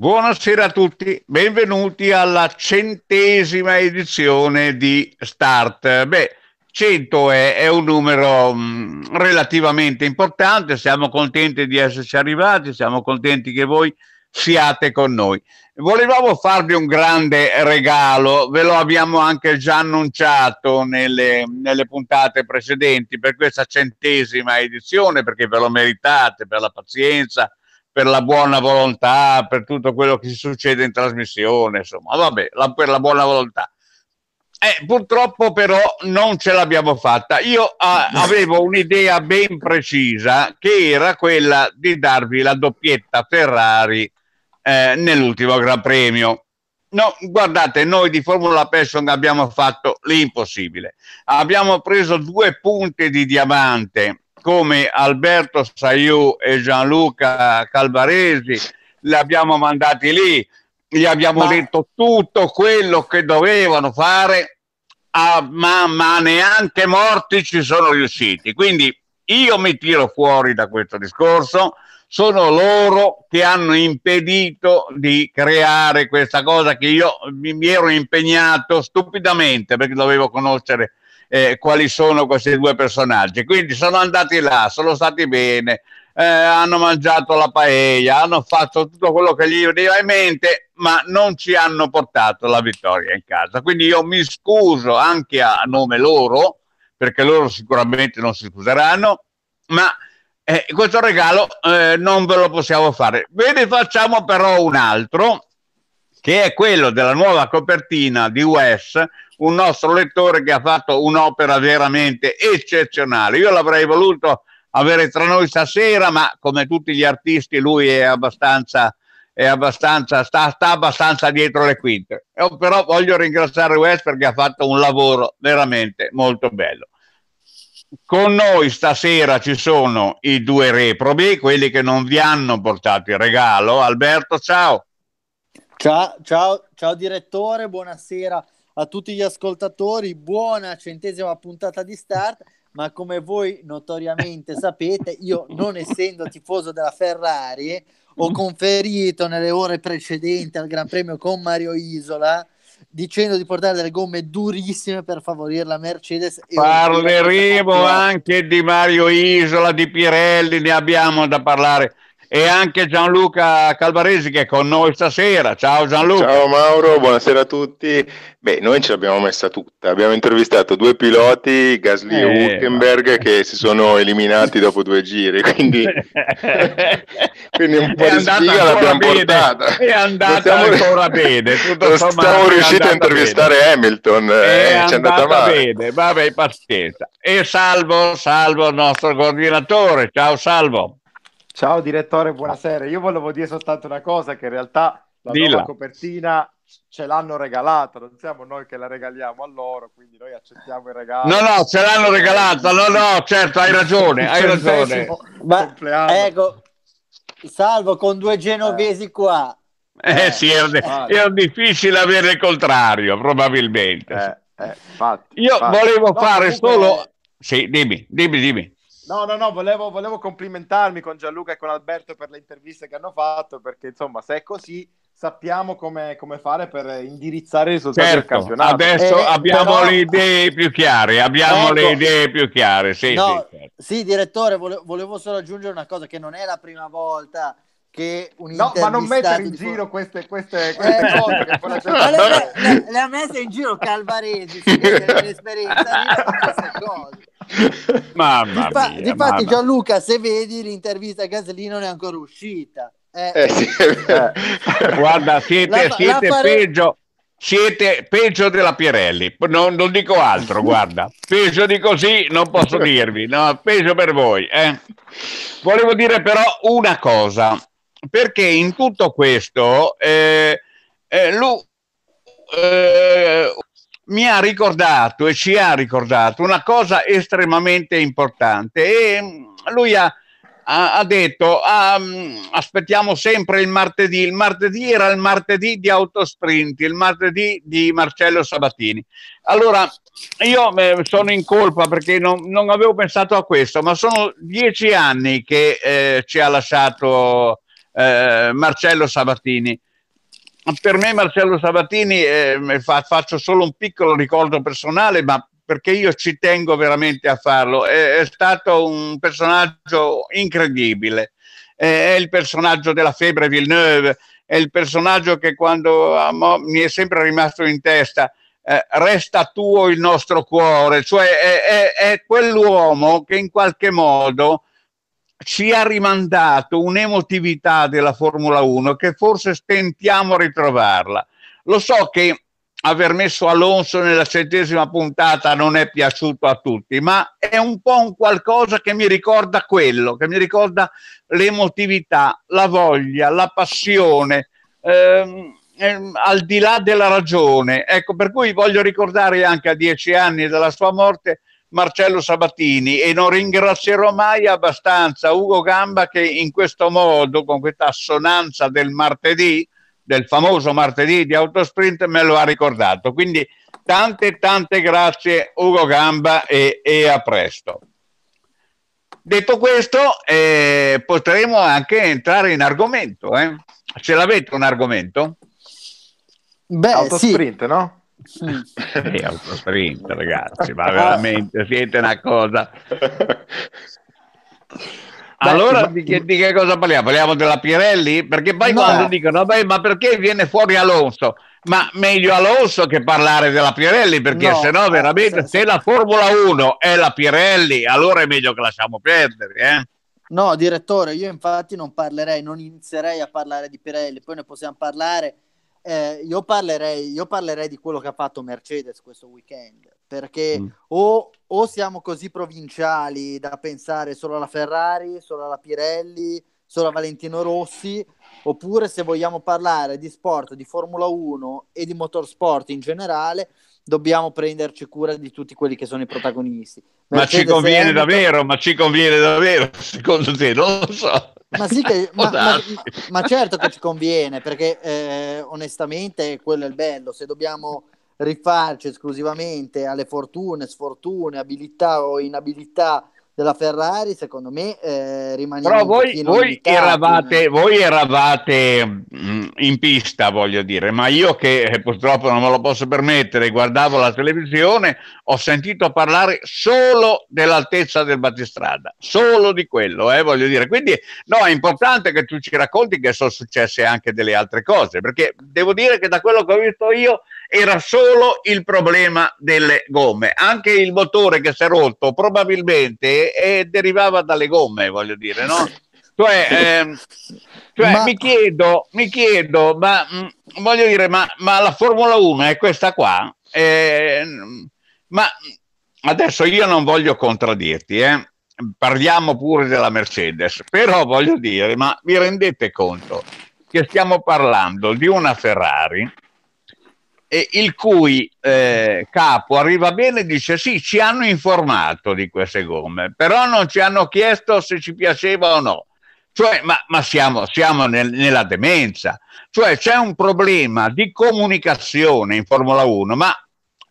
Buonasera a tutti, benvenuti alla centesima edizione di Start. Beh, 100 è, è un numero mh, mm, relativamente importante, siamo contenti di esserci arrivati, siamo contenti che voi siate con noi. Volevamo farvi un grande regalo, ve lo abbiamo anche già annunciato nelle, nelle, puntate precedenti per questa centesima edizione, perché ve lo meritate per la pazienza, per la buona volontà, per tutto quello che succede in trasmissione, insomma, vabbè, la, per la buona volontà. Eh, purtroppo però non ce l'abbiamo fatta. Io a, ah, avevo un'idea ben precisa che era quella di darvi la doppietta Ferrari eh, nell'ultimo Gran Premio. No, guardate, noi di Formula Person abbiamo fatto l'impossibile. Abbiamo preso due punte di diamante come Alberto Saiu e Gianluca Calvaresi, li abbiamo mandati lì, gli abbiamo ma... detto tutto quello che dovevano fare, ah, ma, ma neanche morti ci sono riusciti. Quindi io mi tiro fuori da questo discorso, sono loro che hanno impedito di creare questa cosa che io mi, ero impegnato stupidamente perché dovevo conoscere eh, quali sono questi due personaggi. Quindi sono andati là, sono stati bene, eh, hanno mangiato la paella, hanno fatto tutto quello che gli veniva in mente, ma non ci hanno portato la vittoria in casa. Quindi io mi scuso anche a nome loro, perché loro sicuramente non si scuseranno, ma eh, questo regalo eh, non ve lo possiamo fare. Ve ne facciamo però un altro, che è quello della nuova copertina di Wes un nostro lettore che ha fatto un'opera veramente eccezionale. Io l'avrei voluto avere tra noi stasera, ma come tutti gli artisti lui è abbastanza, è abbastanza sta, sta, abbastanza dietro le quinte. Io però voglio ringraziare West perché ha fatto un lavoro veramente molto bello. Con noi stasera ci sono i due reprobi, quelli che non vi hanno portato il regalo. Alberto, ciao. Ciao, ciao, ciao direttore, buonasera a tutti gli ascoltatori, buona centesima puntata di Start, ma come voi notoriamente sapete, io non essendo tifoso della Ferrari, ho mm-hmm. conferito nelle ore precedenti al Gran Premio con Mario Isola dicendo di portare delle gomme durissime per favorire la Mercedes. Parleremo anche di Mario Isola, di Pirelli, ne abbiamo da parlare e anche Gianluca Calvaresi che è con noi stasera. Ciao Gianluca. Ciao Mauro, buonasera a tutti. Beh, noi ce l'abbiamo messa tutta. Abbiamo intervistato due piloti, Gasly eh, e Hülkenberg, eh. che si sono eliminati dopo due giri, quindi, quindi un po' di sfiga l'abbiamo bene. portata. È andata siamo... ancora bene. Tutto non siamo riusciti a intervistare bene. Hamilton, eh, è, eh, ci è andata male. Bene. Vabbè, pazienza. E salvo, salvo il nostro coordinatore. Ciao Salvo. Ciao direttore, buonasera. Io volevo dire soltanto una cosa, che in realtà la nuova copertina ce l'hanno regalata, non siamo noi che la regaliamo a loro, quindi noi accettiamo il regalo. No, no, ce l'hanno regalata, no, no, certo, hai ragione, hai ragione. Ma, ecco, salvo con due genovesi eh. qua. Eh, eh sì, era, vale. era, difficile avere il contrario, probabilmente. Eh, eh, infatti, Io infatti. volevo no, fare comunque... solo... Sì, dimmi, dimmi, dimmi. No, no, no, volevo, volevo, complimentarmi con Gianluca e con Alberto per le interviste che hanno fatto, perché insomma, se è così, sappiamo come, come fare per indirizzare il risultati certo, del campionato. Adesso eh, abbiamo però... le idee più chiare, abbiamo ecco. le idee più chiare. Sì, no, sì, certo. sì, direttore, volevo solo aggiungere una cosa, che non è la prima volta che un No, ma non mettere in giro po- queste, queste, queste eh, cose che le, le, le, ha messe in giro Calvaresi, sì, l'esperienza di queste cose. Mamma Difa- mia. Difatti mamma. Gianluca, se vedi l'intervista a Gaslino non è ancora uscita. Eh. Eh, sì, eh. Guarda, siete, la, siete la fare... peggio siete peggio della Pirelli, non, non, dico altro, guarda, peggio di così non posso dirvi, no, peggio per voi. Eh. Volevo dire però una cosa, perché in tutto questo eh, eh, lui, eh, mi ha ricordato e ci ha ricordato una cosa estremamente importante e mm, lui ha, ha, detto um, aspettiamo sempre il martedì, il martedì era il martedì di Autosprint, il martedì di Marcello Sabatini. Allora io eh, sono in colpa perché non, non, avevo pensato a questo, ma sono dieci anni che eh, ci ha lasciato eh, Marcello Sabatini per me Marcello Sabatini eh, fa, faccio solo un piccolo ricordo personale, ma perché io ci tengo veramente a farlo. È, è stato un personaggio incredibile. È, è, il personaggio della febbre Villeneuve, è il personaggio che quando amo, mi è sempre rimasto in testa. Eh, resta tuo il nostro cuore, cioè è, è quell'uomo che in qualche modo ci ha rimandato un'emotività della Formula 1 che forse stentiamo a ritrovarla. Lo so che aver messo Alonso nella centesima puntata non è piaciuto a tutti, ma è un po' un qualcosa che mi ricorda quello, che mi ricorda l'emotività, la voglia, la passione, ehm, ehm, al di là della ragione. Ecco, per cui voglio ricordare anche a dieci anni dalla sua morte Marcello Sabatini e non ringrazierò mai abbastanza Ugo Gamba che in questo modo, con questa assonanza del martedì, del famoso martedì di Autosprint, me lo ha ricordato. Quindi tante tante grazie Ugo Gamba e, e a presto. Detto questo, eh, potremo anche entrare in argomento. Eh? Ce l'avete un argomento? Beh, Autosprint, sì. no? Mm. Sì, sprint, ragazzi, ma oh. veramente siete una cosa. Allora di che, di che, cosa parliamo? Parliamo della Pirelli? Perché poi no. quando dicono, beh, ma perché viene fuori Alonso? Ma meglio Alonso che parlare della Pirelli, perché no, se no veramente se la Formula 1 è la Pirelli, allora è meglio che lasciamo perdere. Eh? No, direttore, io infatti non parlerei, non inizierei a parlare di Pirelli, poi ne possiamo parlare eh, io, parlerei, io, parlerei, di quello che ha fatto Mercedes questo weekend, perché mm. o, o, siamo così provinciali da pensare solo alla Ferrari, solo alla Pirelli, solo a Valentino Rossi, oppure se vogliamo parlare di sport, di Formula 1 e di motorsport in generale, dobbiamo prenderci cura di tutti quelli che sono i protagonisti. Mercedes ma ci conviene davvero? Ma ci conviene davvero? Secondo te? Non lo so. Ma sì, che, ma, ma, esatto. ma, certo che ci conviene, perché eh, onestamente quello è il bello. Se dobbiamo rifarci esclusivamente alle fortune, sfortune, abilità o inabilità della Ferrari, secondo me, eh, rimaniamo Però voi, voi eravate, voi mm, eravate in pista, voglio dire, ma io che eh, purtroppo non me lo posso permettere, guardavo la televisione, ho sentito parlare solo dell'altezza del battistrada, solo di quello, eh, voglio dire. Quindi no, è importante che tu ci racconti che sono successe anche delle altre cose, perché devo dire che da quello che ho visto io era solo il problema delle gomme. Anche il motore che si è rotto probabilmente eh, derivava dalle gomme, voglio dire, no? Cioè, eh, cioè ma... mi, chiedo, mi chiedo, ma mh, mm, voglio dire, ma, ma, la Formula 1 è questa qua? Eh, ma adesso io non voglio contraddirti, eh? parliamo pure della Mercedes, però voglio dire, ma vi rendete conto che stiamo parlando di una Ferrari eh, il cui eh, capo arriva bene e dice sì, ci hanno informato di queste gomme, però non ci hanno chiesto se ci piaceva o no. Cioè, ma, ma siamo, siamo nel, nella demenza, cioè c'è un problema di comunicazione in Formula 1, ma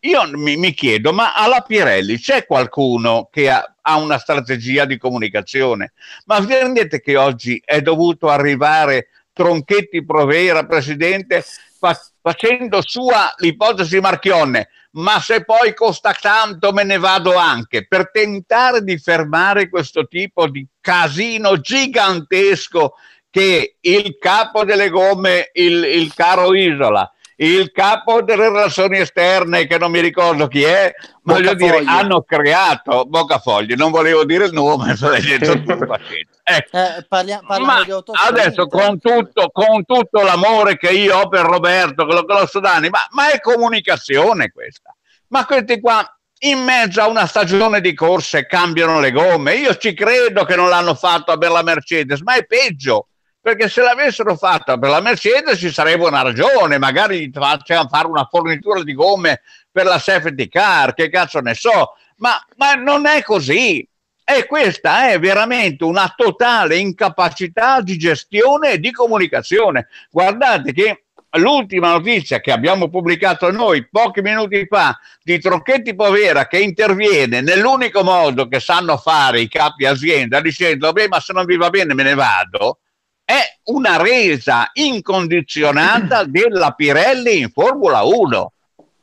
io mi, mi chiedo, ma alla Pirelli c'è qualcuno che ha, ha una strategia di comunicazione? Ma vi rendete che oggi è dovuto arrivare Tronchetti Provera, presidente, fa, facendo sua l'ipotesi Marchionne, ma se poi costa tanto me ne vado anche, per tentare di fermare questo tipo di casino gigantesco che il capo delle gomme, il, il caro Isola, il capo delle relazioni esterne, che non mi ricordo chi è, voglio dire, hanno creato Boccafogli, non volevo dire il nome, ma sono detto tutto ecco. eh, parliamo, parliamo di adesso con tutto, con tutto, l'amore che io ho per Roberto, con lo conosco da ma, ma è comunicazione questa. Ma questi qua in mezzo a una stagione di corse cambiano le gomme. Io ci credo che non l'hanno fatto a Bella Mercedes, ma è peggio perché se l'avessero fatta per la Mercedes ci sarebbe una ragione, magari gli facevano fare una fornitura di gomme per la safety car, che cazzo ne so, ma, ma non è così. E questa è veramente una totale incapacità di gestione e di comunicazione. Guardate che l'ultima notizia che abbiamo pubblicato noi pochi minuti fa di Tronchetti Povera che interviene nell'unico modo che sanno fare i capi azienda dicendo beh ma se non vi va bene me ne vado è una resa incondizionata della Pirelli in Formula 1.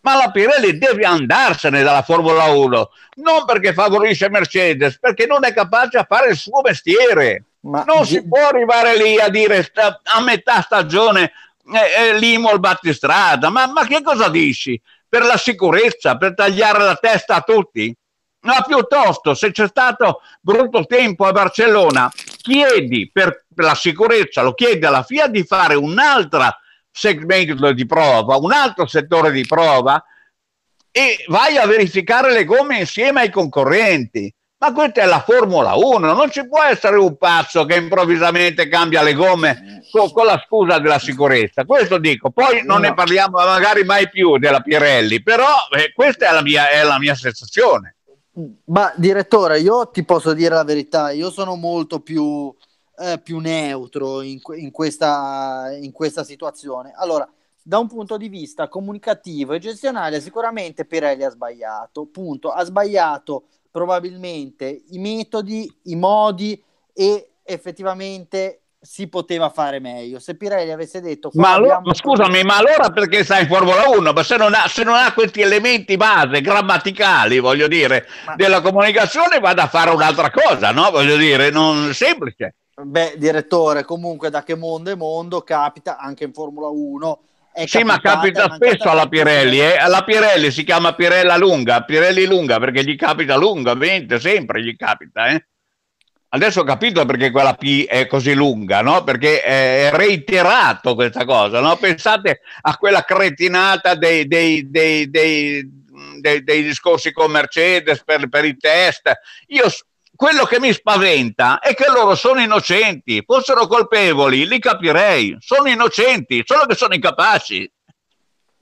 Ma la Pirelli deve andarsene dalla Formula 1, non perché favorisce Mercedes, perché non è capace a fare il suo mestiere. Ma non gi- si può arrivare lì a dire sta, a metà stagione eh, eh, limo battistrada. Ma, ma che cosa dici? Per la sicurezza, per tagliare la testa a tutti? Ma piuttosto, se c'è stato brutto tempo a Barcellona, chiedi per la sicurezza, lo chiedi alla FIA di fare un altro segmento di prova, un altro settore di prova e vai a verificare le gomme insieme ai concorrenti. Ma questa è la Formula 1, non ci può essere un pazzo che improvvisamente cambia le gomme con, con la scusa della sicurezza. Questo dico, poi non no. ne parliamo magari mai più della Pirelli, però eh, questa è la mia, è la mia sensazione. Ma direttore, io ti posso dire la verità, io sono molto più, eh, più neutro in, in, questa, in, questa, situazione. Allora, da un punto di vista comunicativo e gestionale, sicuramente Pirelli ha sbagliato, punto. Ha sbagliato probabilmente i metodi, i modi e effettivamente si poteva fare meglio. Se Pirelli avesse detto... Ma, allora, abbiamo... scusami, ma allora perché stai in Formula 1? Ma se non ha, se non ha questi elementi base, grammaticali, voglio dire, ma... della comunicazione, vada a fare un'altra cosa, no? Voglio dire, non semplice. Beh, direttore, comunque da che mondo è mondo capita anche in Formula 1. È Sì, ma capita spesso alla Pirelli, eh? alla Pirelli si chiama Pirella Lunga, Pirelli Lunga perché gli capita lungamente, sempre gli capita. Eh? Adesso ho capito perché quella P è così lunga, no? Perché è reiterato questa cosa, no? Pensate a quella cretinata dei, dei, dei, dei discorsi con Mercedes per, per i test. Io quello che mi spaventa è che loro sono innocenti, fossero colpevoli, li capirei, sono innocenti, solo che sono incapaci.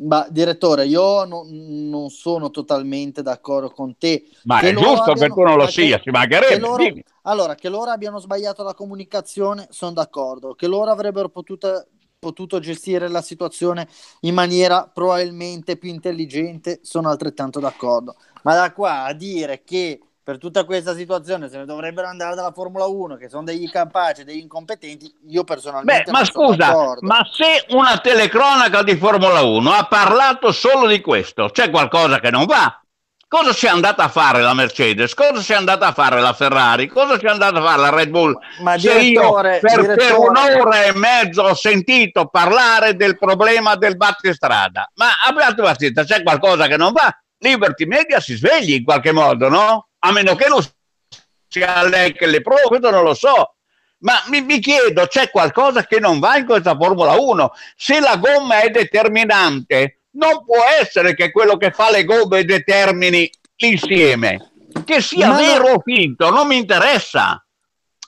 Ma direttore, io no, non sono totalmente d'accordo con te. Ma che è giusto abbiano, che tu non lo sia, ci mancherebbe. Che loro, allora, che loro abbiano sbagliato la comunicazione, sono d'accordo. Che loro avrebbero potuto, potuto gestire la situazione in maniera probabilmente più intelligente, sono altrettanto d'accordo. Ma da qua a dire che per tutta questa situazione se ne dovrebbero andare dalla Formula 1 che sono degli incapaci, degli incompetenti io personalmente Beh, ma scusa, d'accordo. ma se una telecronaca di Formula 1 ha parlato solo di questo c'è qualcosa che non va cosa si è andata a fare la Mercedes cosa si è andata a fare la Ferrari cosa si è andata a fare la Red Bull ma se direttore, per, direttore... per, un'ora e mezzo ho sentito parlare del problema del battistrada ma abbiate pazienza c'è qualcosa che non va Liberty Media si svegli in qualche modo no? a meno che non sia lei che le prova, questo non lo so. Ma mi, mi chiedo, c'è qualcosa che non va in questa Formula 1? Se la gomma è determinante, non può essere che quello che fa le gomme determini l'insieme. Che sia ma vero o finto, non mi interessa.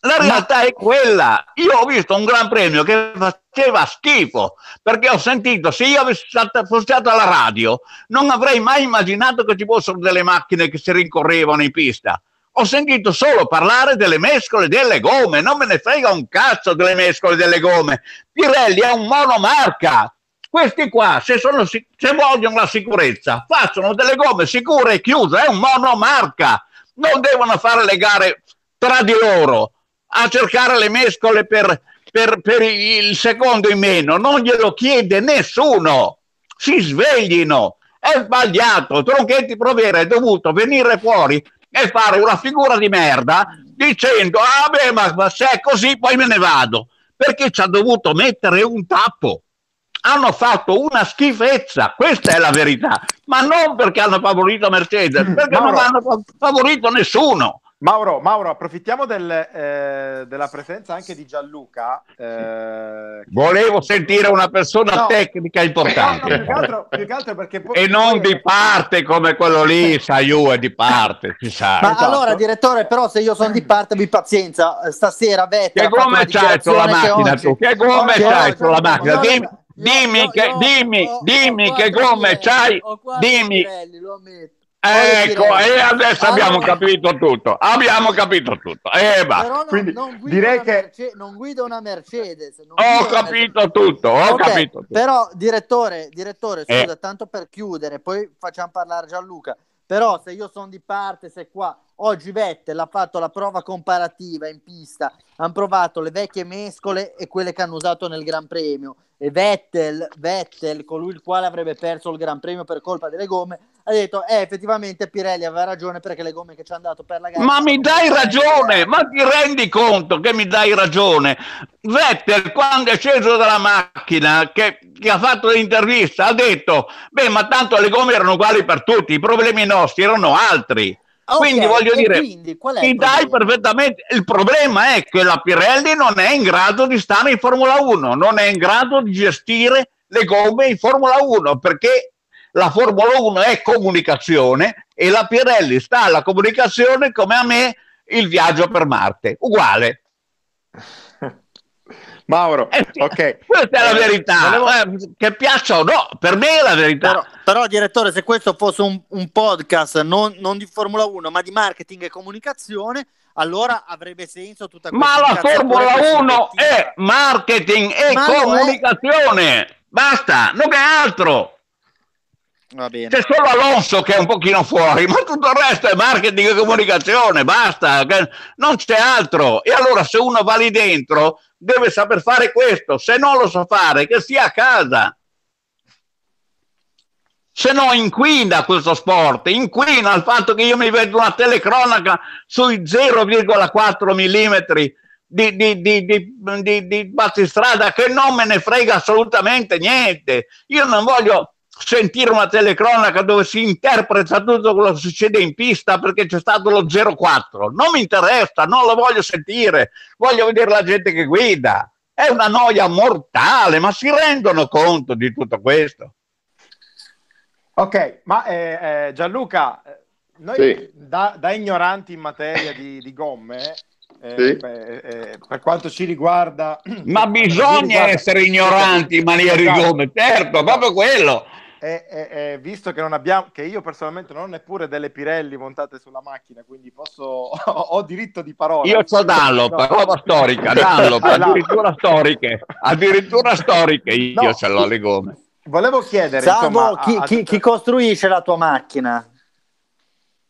La realtà è quella. Io ho visto un gran premio che faceva schifo, perché ho sentito, se io avessi stata, fossi stato alla radio, non avrei mai immaginato che ci fossero delle macchine che si rincorrevano in pista. Ho sentito solo parlare delle mescole delle gomme, non me ne frega un cazzo delle mescole delle gomme. Pirelli è un monomarca. Questi qua, se, sono, se vogliono la sicurezza, facciano delle gomme sicure e chiuse, è un monomarca. Non devono fare le gare tra di loro a cercare le mescole per, per, per il secondo in meno, non glielo chiede nessuno, si sveglino, è sbagliato, Tronchetti Provera è dovuto venire fuori e fare una figura di merda dicendo ah beh ma, ma se è così poi me ne vado perché ci ha dovuto mettere un tappo hanno fatto una schifezza questa è la verità ma non perché hanno favorito Mercedes mm, perché Mauro, non hanno favorito nessuno Mauro, Mauro, approfittiamo del, eh, della presenza anche di Gianluca. Eh, Volevo che... sentire una persona no. tecnica importante. No, no, più, che altro, più che altro perché poi, e non di parte come quello lì, sai, io è di parte, si sa. Ma esatto. allora, direttore, però se io sono di parte, vi pazienza, eh, stasera Vetta... Che gomme c'hai sulla macchina tu? Che gomme c'hai sulla macchina? Dimmi, dimmi, che, dimmi, dimmi che gomme c'hai, dimmi, Ecco, e adesso allora, abbiamo capito tutto. Abbiamo capito tutto. Eh, non, Quindi, non direi che Merce- non guida una Mercedes. ho capito Mercedes. tutto, ho okay, capito tutto. Però, direttore, direttore, eh. scusa, eh. tanto per chiudere, poi facciamo parlare Gianluca. Però se io sono di parte, se qua oggi Vettel ha fatto la prova comparativa in pista, hanno provato le vecchie mescole e quelle che hanno usato nel Gran Premio e Vettel, Vettel, colui il quale avrebbe perso il Gran Premio per colpa delle gomme, ha detto eh, effettivamente Pirelli aveva ragione perché le gomme che ci hanno dato per la gara ma mi dai ragione ma ti rendi conto che mi dai ragione Vettel quando è sceso dalla macchina che, gli ha fatto l'intervista ha detto beh ma tanto le gomme erano uguali per tutti i problemi nostri erano altri Okay, quindi voglio dire, quindi, ti dai perfettamente. Il problema è che la Pirelli non è in grado di stare in Formula 1, non è in grado di gestire le gomme in Formula 1 perché la Formula 1 è comunicazione e la Pirelli sta alla comunicazione come a me il viaggio per Marte, uguale. Mauro, eh ok. Questa è la eh, verità, Volevo... Eh, che piaccia o no, per me è la verità. Però, però direttore, se questo fosse un, un podcast non, non, di Formula 1, ma di marketing e comunicazione, allora avrebbe senso tutta questa Ma la Formula 1 è marketing e ma eh? comunicazione, è... basta, non è altro. C'è solo Alonso che è un pochino fuori, ma tutto il resto è marketing e comunicazione, basta, non c'è altro. E allora se uno va lì dentro deve saper fare questo, se non lo sa fare, che sia a casa. Se no inquina questo sport, inquina il fatto che io mi vedo una telecronaca sui 0,4 mm di, di, di, di, battistrada che non me ne frega assolutamente niente. Io non voglio sentire una telecronaca dove si interpreta tutto quello che succede in pista perché c'è stato lo 04. Non mi interessa, non lo voglio sentire, voglio vedere la gente che guida. È una noia mortale, ma si rendono conto di tutto questo. Ok, ma eh, eh, Gianluca, eh, noi sì. da, da, ignoranti in materia di, di gomme, eh, sì. per, eh, eh, per quanto ci riguarda... Ma bisogna riguarda... essere ignoranti in maniera di gomme, certo, proprio quello. E, e, e, visto che, non abbiamo, che, io personalmente non ho neppure delle Pirelli montate sulla macchina, quindi posso, ho, ho diritto di parola. Io ho Dallop, no. roba storica, Dallo ah, addirittura storiche, addirittura storiche io no. ce l'ho le gomme. Volevo chiedere, Salvo, insomma, chi, a, a... Chi, chi, costruisce la tua macchina?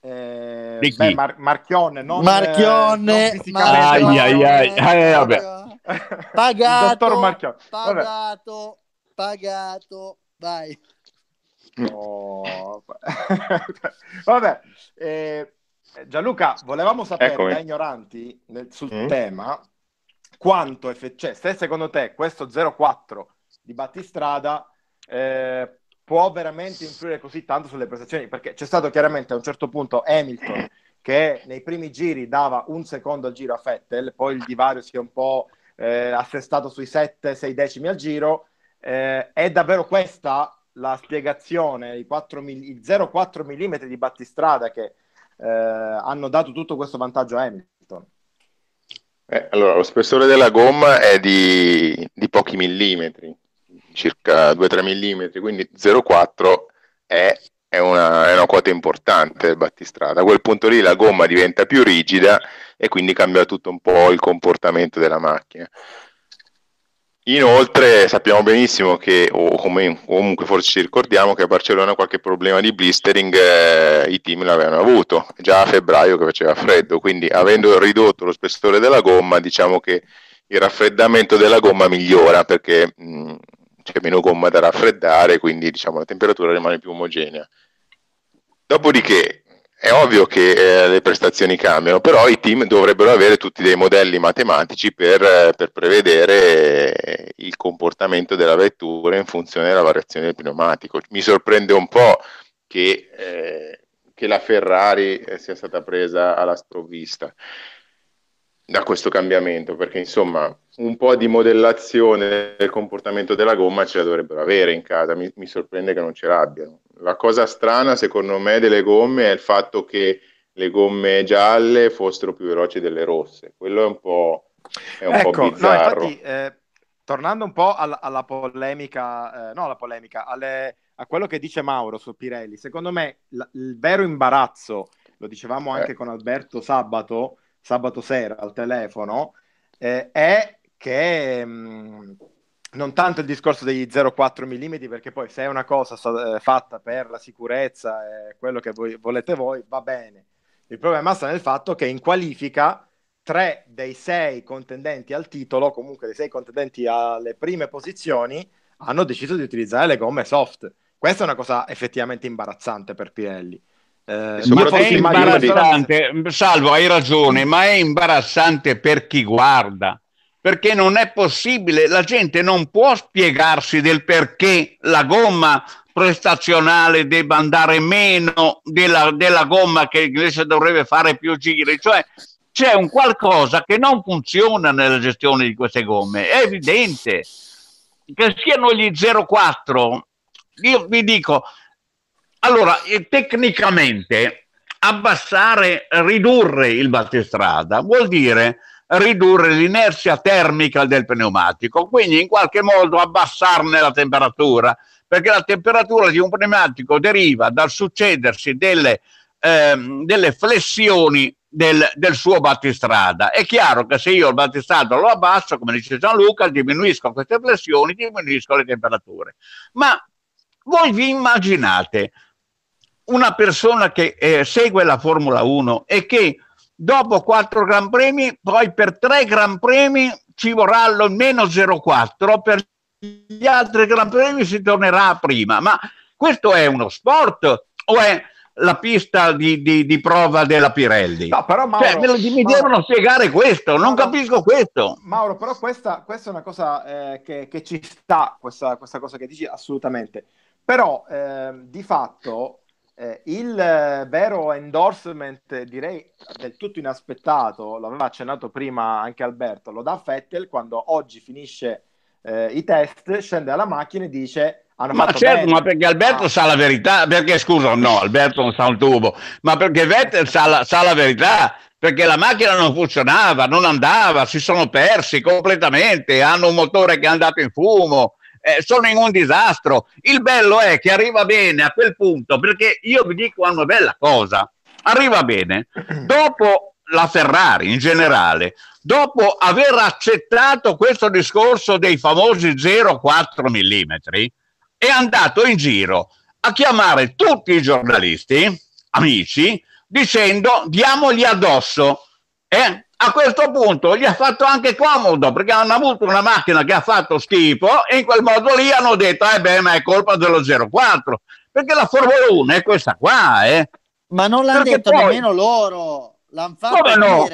Eh, Di chi? Beh, Mar- Marchionne, non, Marchionne, eh, non ai, ai, ai, eh, vabbè. pagato, pagato, pagato, pagato, vai tutto... Vabbè, eh, Gianluca, volevamo sapere Eccomi. da ignoranti nel, sul mm. tema quanto FC, cioè, se secondo te questo 04 di Battistrada eh, può veramente influire così tanto sulle prestazioni, perché c'è stato chiaramente a un certo punto Hamilton che nei primi giri dava un secondo al giro a Fettel, poi il divario si è un po' eh, assestato sui 7-6 decimi al giro, eh, è davvero questa la spiegazione, il, 4 mil- 0,4 mm di battistrada che eh, hanno dato tutto questo vantaggio a Hamilton? Eh, allora, lo spessore della gomma è di, di pochi millimetri, circa 2-3 mm, quindi 0,4 è, è, una, è una quota importante del battistrada. A quel punto lì la gomma diventa più rigida e quindi cambia tutto un po' il comportamento della macchina. Inoltre sappiamo benissimo che, o comunque forse ci ricordiamo, che a Barcellona qualche problema di blistering eh, i team l'avevano avuto già a febbraio che faceva freddo, quindi avendo ridotto lo spessore della gomma diciamo che il raffreddamento della gomma migliora perché mh, mm, c'è meno gomma da raffreddare, quindi diciamo, la temperatura rimane più omogenea. Dopodiché è ovvio che eh, le prestazioni cambiano, però i team dovrebbero avere tutti dei modelli matematici per, eh, per prevedere eh, il comportamento della vettura in funzione della variazione del pneumatico. Mi sorprende un po' che, eh, che la Ferrari eh, sia stata presa alla sprovvista da questo cambiamento, perché insomma un po' di modellazione del comportamento della gomma ce la dovrebbero avere in casa, mi, mi sorprende che non ce l'abbiano la cosa strana secondo me delle gomme è il fatto che le gomme gialle fossero più veloci delle rosse. Quello è un po', è un ecco, po bizzarro. No, infatti, eh, tornando un po' alla, alla polemica, eh, no alla polemica, alle, a quello che dice Mauro su Pirelli, secondo me la, il vero imbarazzo, lo dicevamo anche eh. con Alberto sabato, sabato sera al telefono, eh, è che... Mh, mm, non tanto il discorso degli 0,4 mm, perché poi se è una cosa sta, eh, fatta per la sicurezza, eh, quello che voi, volete voi, va bene. Il problema sta nel fatto che in qualifica tre dei sei contendenti al titolo, comunque dei sei contendenti alle prime posizioni, hanno deciso di utilizzare le gomme soft. Questa è una cosa effettivamente imbarazzante per Pirelli. Eh, soprattutto è imbarazzante, di... salvo hai ragione, ma è imbarazzante per chi guarda perché non è possibile, la gente non può spiegarsi del perché la gomma prestazionale debba andare meno della, della gomma che invece dovrebbe fare più giri, cioè c'è un qualcosa che non funziona nella gestione di queste gomme, è evidente. Che siano gli 0,4, io vi dico, allora, eh, tecnicamente abbassare, ridurre il battistrada vuol dire ridurre l'inerzia termica del pneumatico, quindi in qualche modo abbassarne la temperatura, perché la temperatura di un pneumatico deriva dal succedersi delle, ehm, delle flessioni del, del, suo battistrada. È chiaro che se io il battistrada lo abbasso, come dice Gianluca, diminuisco queste flessioni, diminuisco le temperature. Ma voi vi immaginate una persona che eh, segue la Formula 1 e che dopo quattro Gran Premi, poi per tre Gran Premi ci vorrà almeno 0,4, per gli altri Gran Premi si tornerà a prima, ma questo è uno sport o è la pista di, di, di prova della Pirelli? No, però Mauro, cioè, lo, mi Mauro, devono spiegare questo, non capisco questo. Mauro, però questa, questa è una cosa eh, che, che, ci sta, questa, questa cosa che dici assolutamente. Però eh, di fatto eh, il eh, vero endorsement, direi del tutto inaspettato, l'aveva accennato prima anche Alberto, lo dà Fettel quando oggi finisce eh, i test, scende alla macchina e dice hanno ma certo, bene. ma perché Alberto ah. sa la verità, perché scusa, no, Alberto non sa un tubo, ma perché Vettel sa la, sa la verità, perché la macchina non funzionava, non andava, si sono persi completamente, hanno un motore che è andato in fumo, eh, sono in un disastro. Il bello è che arriva bene a quel punto, perché io vi dico una bella cosa, arriva bene. Dopo la Ferrari in generale, dopo aver accettato questo discorso dei famosi 0,4 mm, è andato in giro a chiamare tutti i giornalisti, amici, dicendo diamogli addosso. Eh? a questo punto gli ha fatto anche comodo perché hanno avuto una macchina che ha fatto schifo e in quel modo lì hanno detto eh beh ma è colpa dello 04 perché la Formula 1 è questa qua eh. ma non l'hanno detto poi... nemmeno loro l'hanno fatto, no?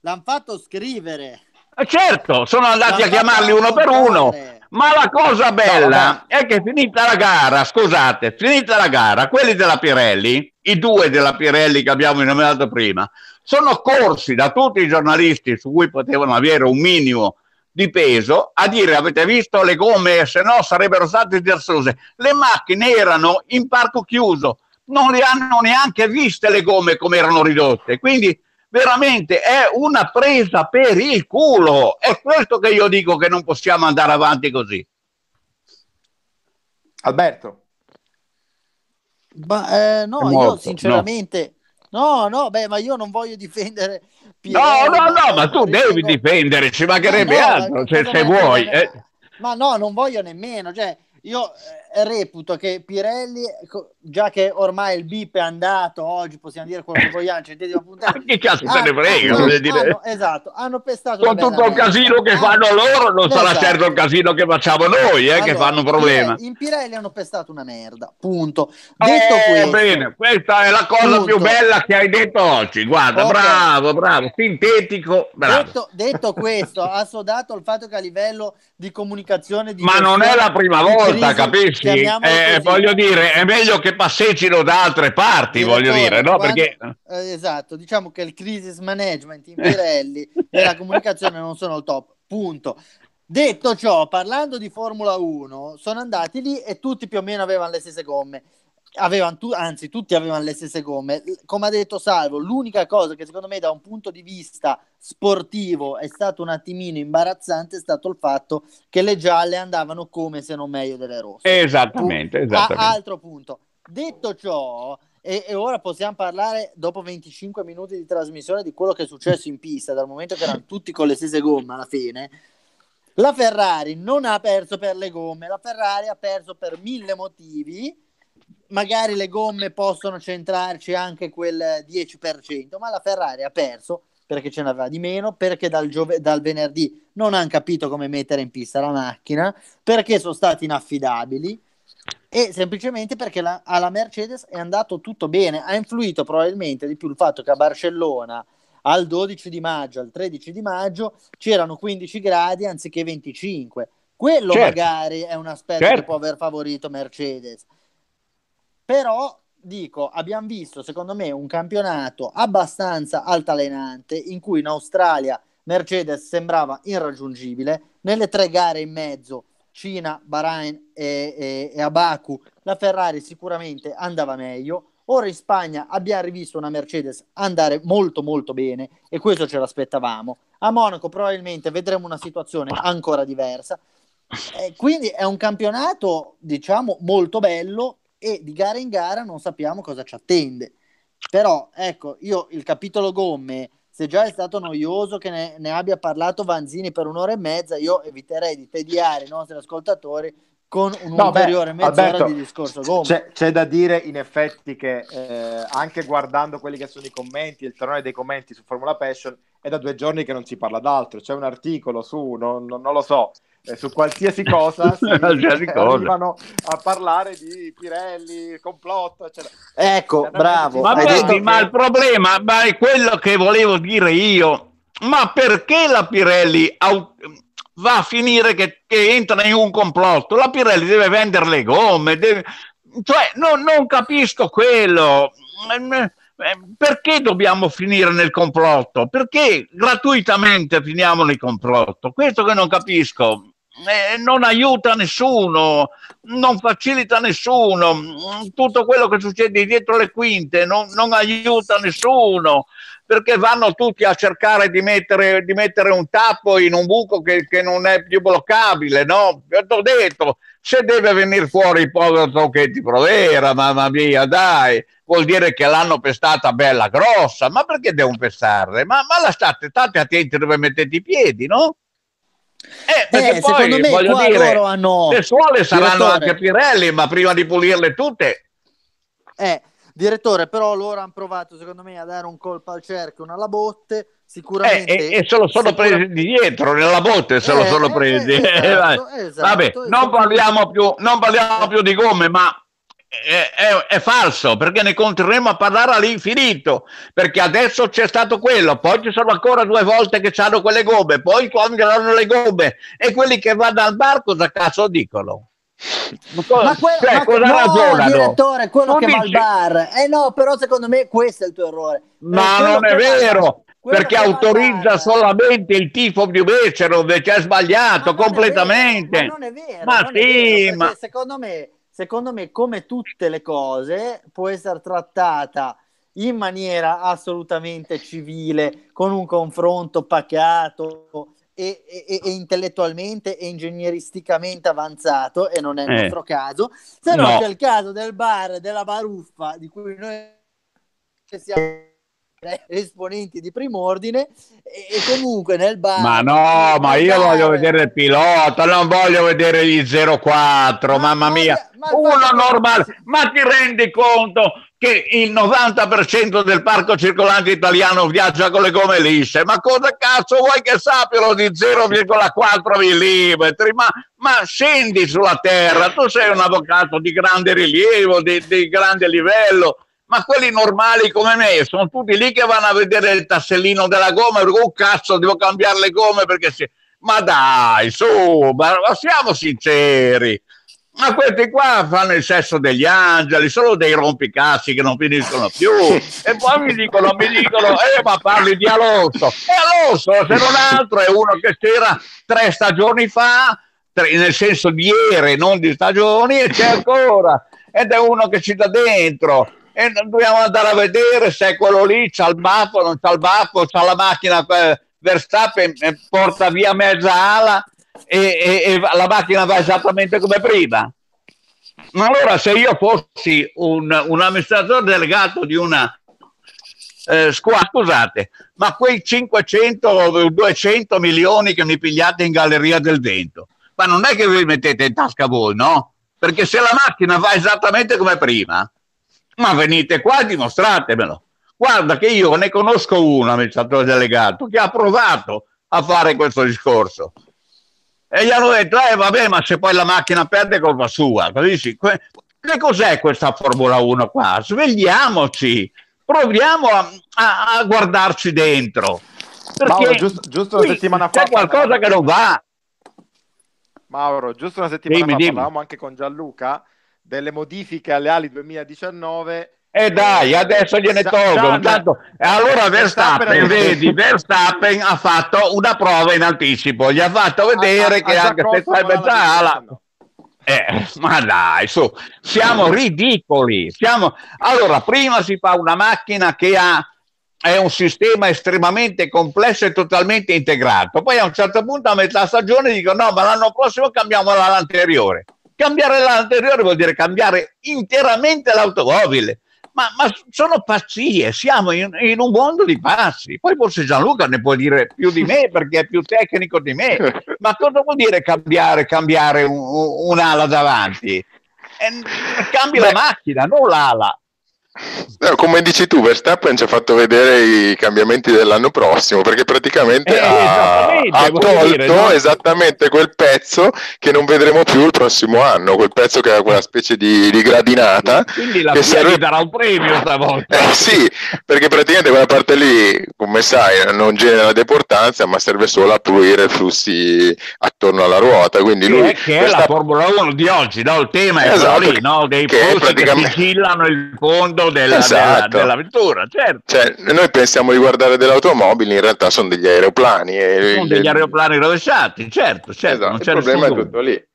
l'hanno fatto scrivere eh, certo sono andati a chiamarli uno per uno ma la cosa bella è che finita la gara, scusate, finita la gara, quelli della Pirelli, i due della Pirelli che abbiamo nominato prima, sono corsi da tutti i giornalisti su cui potevano avere un minimo di peso a dire avete visto le gomme se no sarebbero state disastrose le macchine erano in parco chiuso non le hanno neanche viste le gomme come erano ridotte quindi veramente è una presa per il culo è questo che io dico che non possiamo andare avanti così Alberto bah, eh, no io sinceramente No, no, beh, ma io non voglio difendere Pirelli. No, no, no, ma tu devi difendere, ci mancherebbe no, altro, cioè, se vuoi. Ma, eh. ma no, non voglio nemmeno, cioè, io eh, reputo che Pirelli, già che ormai il bip è andato, oggi possiamo dire quello che vogliamo, centesima cioè, puntata. Ah, che cazzo se ne frega? Hanno, hanno, esatto, hanno pestato. Con tutto il casino che eh, fanno loro, non esatto. sarà certo il casino che facciamo noi, eh, allora, che fanno un problema. in Pirelli hanno pestato una merda, punto. Eh, detto eh, questo, bene, questa è la cosa punto. più bella che hai detto oggi. Guarda, okay. bravo, bravo, sintetico, bravo. Detto, detto questo, ha sodato il fatto che a livello di comunicazione... Di Ma non è la prima volta, capisci? sì. Eh, eh voglio dire, è meglio che passeggino da altre parti, voglio dire, no? Quando... Perché... Eh, esatto, diciamo che il crisis management in Pirelli e la comunicazione non sono il top, punto. Detto ciò, parlando di Formula 1, sono andati lì e tutti più o meno avevano le stesse gomme avevano tu- anzi tutti avevano le stesse gomme. Come ha detto Salvo, l'unica cosa che secondo me da un punto di vista sportivo è stato un attimino imbarazzante è stato il fatto che le gialle andavano come se non meglio delle rosse. Esattamente, Pun- esattamente. A- altro punto. Detto ciò, e, e, ora possiamo parlare dopo 25 minuti di trasmissione di quello che è successo in pista, dal momento che erano tutti con le stesse gomme alla fine. La Ferrari non ha perso per le gomme, la Ferrari ha perso per mille motivi magari le gomme possono centrarci anche quel 10%, ma la Ferrari ha perso perché ce n'aveva di meno, perché dal, giove- dal venerdì non hanno capito come mettere in pista la macchina, perché sono stati inaffidabili e semplicemente perché la- alla Mercedes è andato tutto bene. Ha influito probabilmente di più il fatto che a Barcellona al 12 di maggio, al 13 di maggio c'erano 15 gradi anziché 25. Quello certo. magari è un aspetto certo. che può aver favorito Mercedes però dico, abbiamo visto secondo me un campionato abbastanza altalenante in cui in Australia Mercedes sembrava irraggiungibile, nelle tre gare e mezzo Cina, Bahrain e, e, e a la Ferrari sicuramente andava meglio, ora in Spagna abbiamo rivisto una Mercedes andare molto molto bene e questo ce l'aspettavamo, a Monaco probabilmente vedremo una situazione ancora diversa, eh, quindi è un campionato diciamo molto bello e di gara in gara non sappiamo cosa ci attende. Però ecco, io il capitolo gomme, se già è stato noioso che ne, ne abbia parlato Vanzini per un'ora e mezza, io eviterei di tediare i nostri ascoltatori con un'ulteriore no, beh, mezz'ora Alberto, di discorso gomme. C'è, c'è, da dire in effetti che eh, anche guardando quelli che sono i commenti, il torneo dei commenti su Formula Passion, è da due giorni che non si parla d'altro. C'è un articolo su, non, non, non lo so, eh, su qualsiasi cosa si arrivano a parlare di Pirelli, complotto, eccetera. Ecco, bravo. Ma, vedi, che... ma il problema ma è quello che volevo dire io. Ma perché la Pirelli va a finire che, che entra in un complotto? La Pirelli deve vendere le gomme, deve... cioè no, non capisco quello. Eh, perché dobbiamo finire nel complotto? Perché gratuitamente finiamo nel complotto? Questo che non capisco. Eh, non aiuta nessuno, non facilita nessuno, tutto quello che succede dietro le quinte non, non aiuta nessuno perché vanno tutti a cercare di mettere, di mettere un tappo in un buco che, che non è più bloccabile, no? Ho detto, se deve venire fuori il povero Tronchetti Provera, mamma mia, dai, vuol dire che l'hanno pestata bella grossa, ma perché devono pestarle? Ma, ma la state, attenti dove mettete i piedi, no? Eh, eh perché eh, poi, me, voglio dire, hanno... le suole saranno direttore. anche Pirelli, ma prima di pulirle tutte... Eh, Direttore, però loro hanno provato, secondo me, a dare un colpo al cerchio, una alla botte. Sicuramente. Eh, eh, e se lo sono presi di dietro, nella botte se eh, lo sono eh, presi. Eh, esatto, esatto, Vabbè, esatto. non parliamo, più, non parliamo più di gomme, ma è, è, è, falso perché ne continueremo a parlare all'infinito perché adesso c'è stato quello poi ci sono ancora due volte che hanno quelle gomme poi quando cambieranno le gomme e quelli che vanno al barco da caso dicono ma, quello, cioè, ma cosa no, direttore, quello non che dice... va al bar. Eh no, però secondo me questo è il tuo errore. Eh, ma eh, non è vero. Quello perché autorizza solamente il tifo di becero invece è sbagliato ma completamente. È vero, ma non è vero. Ma sì, vero, ma... Secondo me, secondo me, come tutte le cose, può essere trattata in maniera assolutamente civile, con un confronto pacato, e, e, e, intellettualmente e ingegneristicamente avanzato, e non è il eh. nostro caso, se no, no c'è il caso del bar, della baruffa, di cui noi siamo esponenti di prim'ordine e, e comunque nel bar ma no ma io bar... voglio vedere il pilota non voglio vedere gli 04 ma mamma mia ma uno normale ma ti rendi conto che il 90% del parco circolante italiano viaggia con le gomme lisce, ma cosa cazzo vuoi che sappiano di 0,4 mm? Ma, ma, scendi sulla terra, tu sei un avvocato di grande rilievo, di, di grande livello, ma quelli normali come me sono tutti lì che vanno a vedere il tassellino della gomma oh cazzo devo cambiare le gomme perché si... ma dai su ma siamo sinceri ma questi qua fanno il sesso degli angeli, solo dei rompicassi che non finiscono più. E poi mi dicono, mi dicono, eh, ma parli di Alonso. E Alonso, se non altro, è uno che c'era tre stagioni fa, tre, nel senso di ieri, non di stagioni, e c'è ancora. Ed è uno che ci dà dentro. E dobbiamo andare a vedere se è quello lì c'ha il baffo, non c'ha il baffo, c'ha la macchina eh, Verstappen, porta via mezza ala e, e, e la macchina va esattamente come prima. Ma allora se io fossi un, un amministratore delegato di una eh, squadra, scusate, ma quei 500 o 200 milioni che mi pigliate in galleria del vento, ma non è che vi mettete in tasca voi, no? Perché se la macchina va esattamente come prima, ma venite qua e dimostratemelo. Guarda che io ne conosco uno amministratore delegato che ha provato a fare questo discorso e gli hanno detto, eh vabbè, ma se poi la macchina perde è colpa sua. Così que- che cos'è questa Formula 1 qua? Svegliamoci, proviamo a, a, a guardarci dentro. Mauro, giusto, giusto una settimana fa... C'è qualcosa che non va. Mauro, giusto una settimana dimmi, fa dimmi. parlavamo anche con Gianluca delle modifiche alle ali 2019 e eh, dai, adesso gliene tolgo. Intanto, eh, allora Verstappen, vedi, Verstappen ha fatto una prova in anticipo, gli ha fatto ah, vedere ha, ah, che ha, ah, anche se sai mezzo ala... Eh, ma dai, su, siamo ridicoli. Siamo... Allora, prima si fa una macchina che ha è un sistema estremamente complesso e totalmente integrato. Poi a un certo punto, a metà stagione, dico: no, ma l'anno prossimo cambiamo l'anteriore. Cambiare l'anteriore vuol dire cambiare interamente l'automobile ma, ma sono pazzie, siamo in, in, un mondo di pazzi. Poi forse Gianluca ne può dire più di me perché è più tecnico di me, ma cosa vuol dire cambiare, cambiare un, un'ala davanti? Eh, cambi Beh. la macchina, non l'ala. No, come dici tu, Verstappen ci ha fatto vedere i cambiamenti dell'anno prossimo perché praticamente eh, ha, ha tolto dire, no? esattamente quel pezzo che non vedremo più il prossimo anno, quel pezzo che era quella specie di, di gradinata. Quindi la che serve... darà un premio stavolta. Eh, sì, perché praticamente quella parte lì, come sai, non genera deportanza, ma serve solo a pulire i flussi attorno alla ruota. Quindi lui, è che Verstappen... è la Formula 1 di oggi, no? il tema è esatto, lì, no? dei flussi praticamente... che sigillano il fondo della, esatto. della, dell'avventura, certo. Cioè, noi pensiamo di guardare delle automobili, in realtà sono degli aeroplani. E, eh, sono degli aeroplani rovesciati, certo, certo. Esatto. Il problema è tutto lì.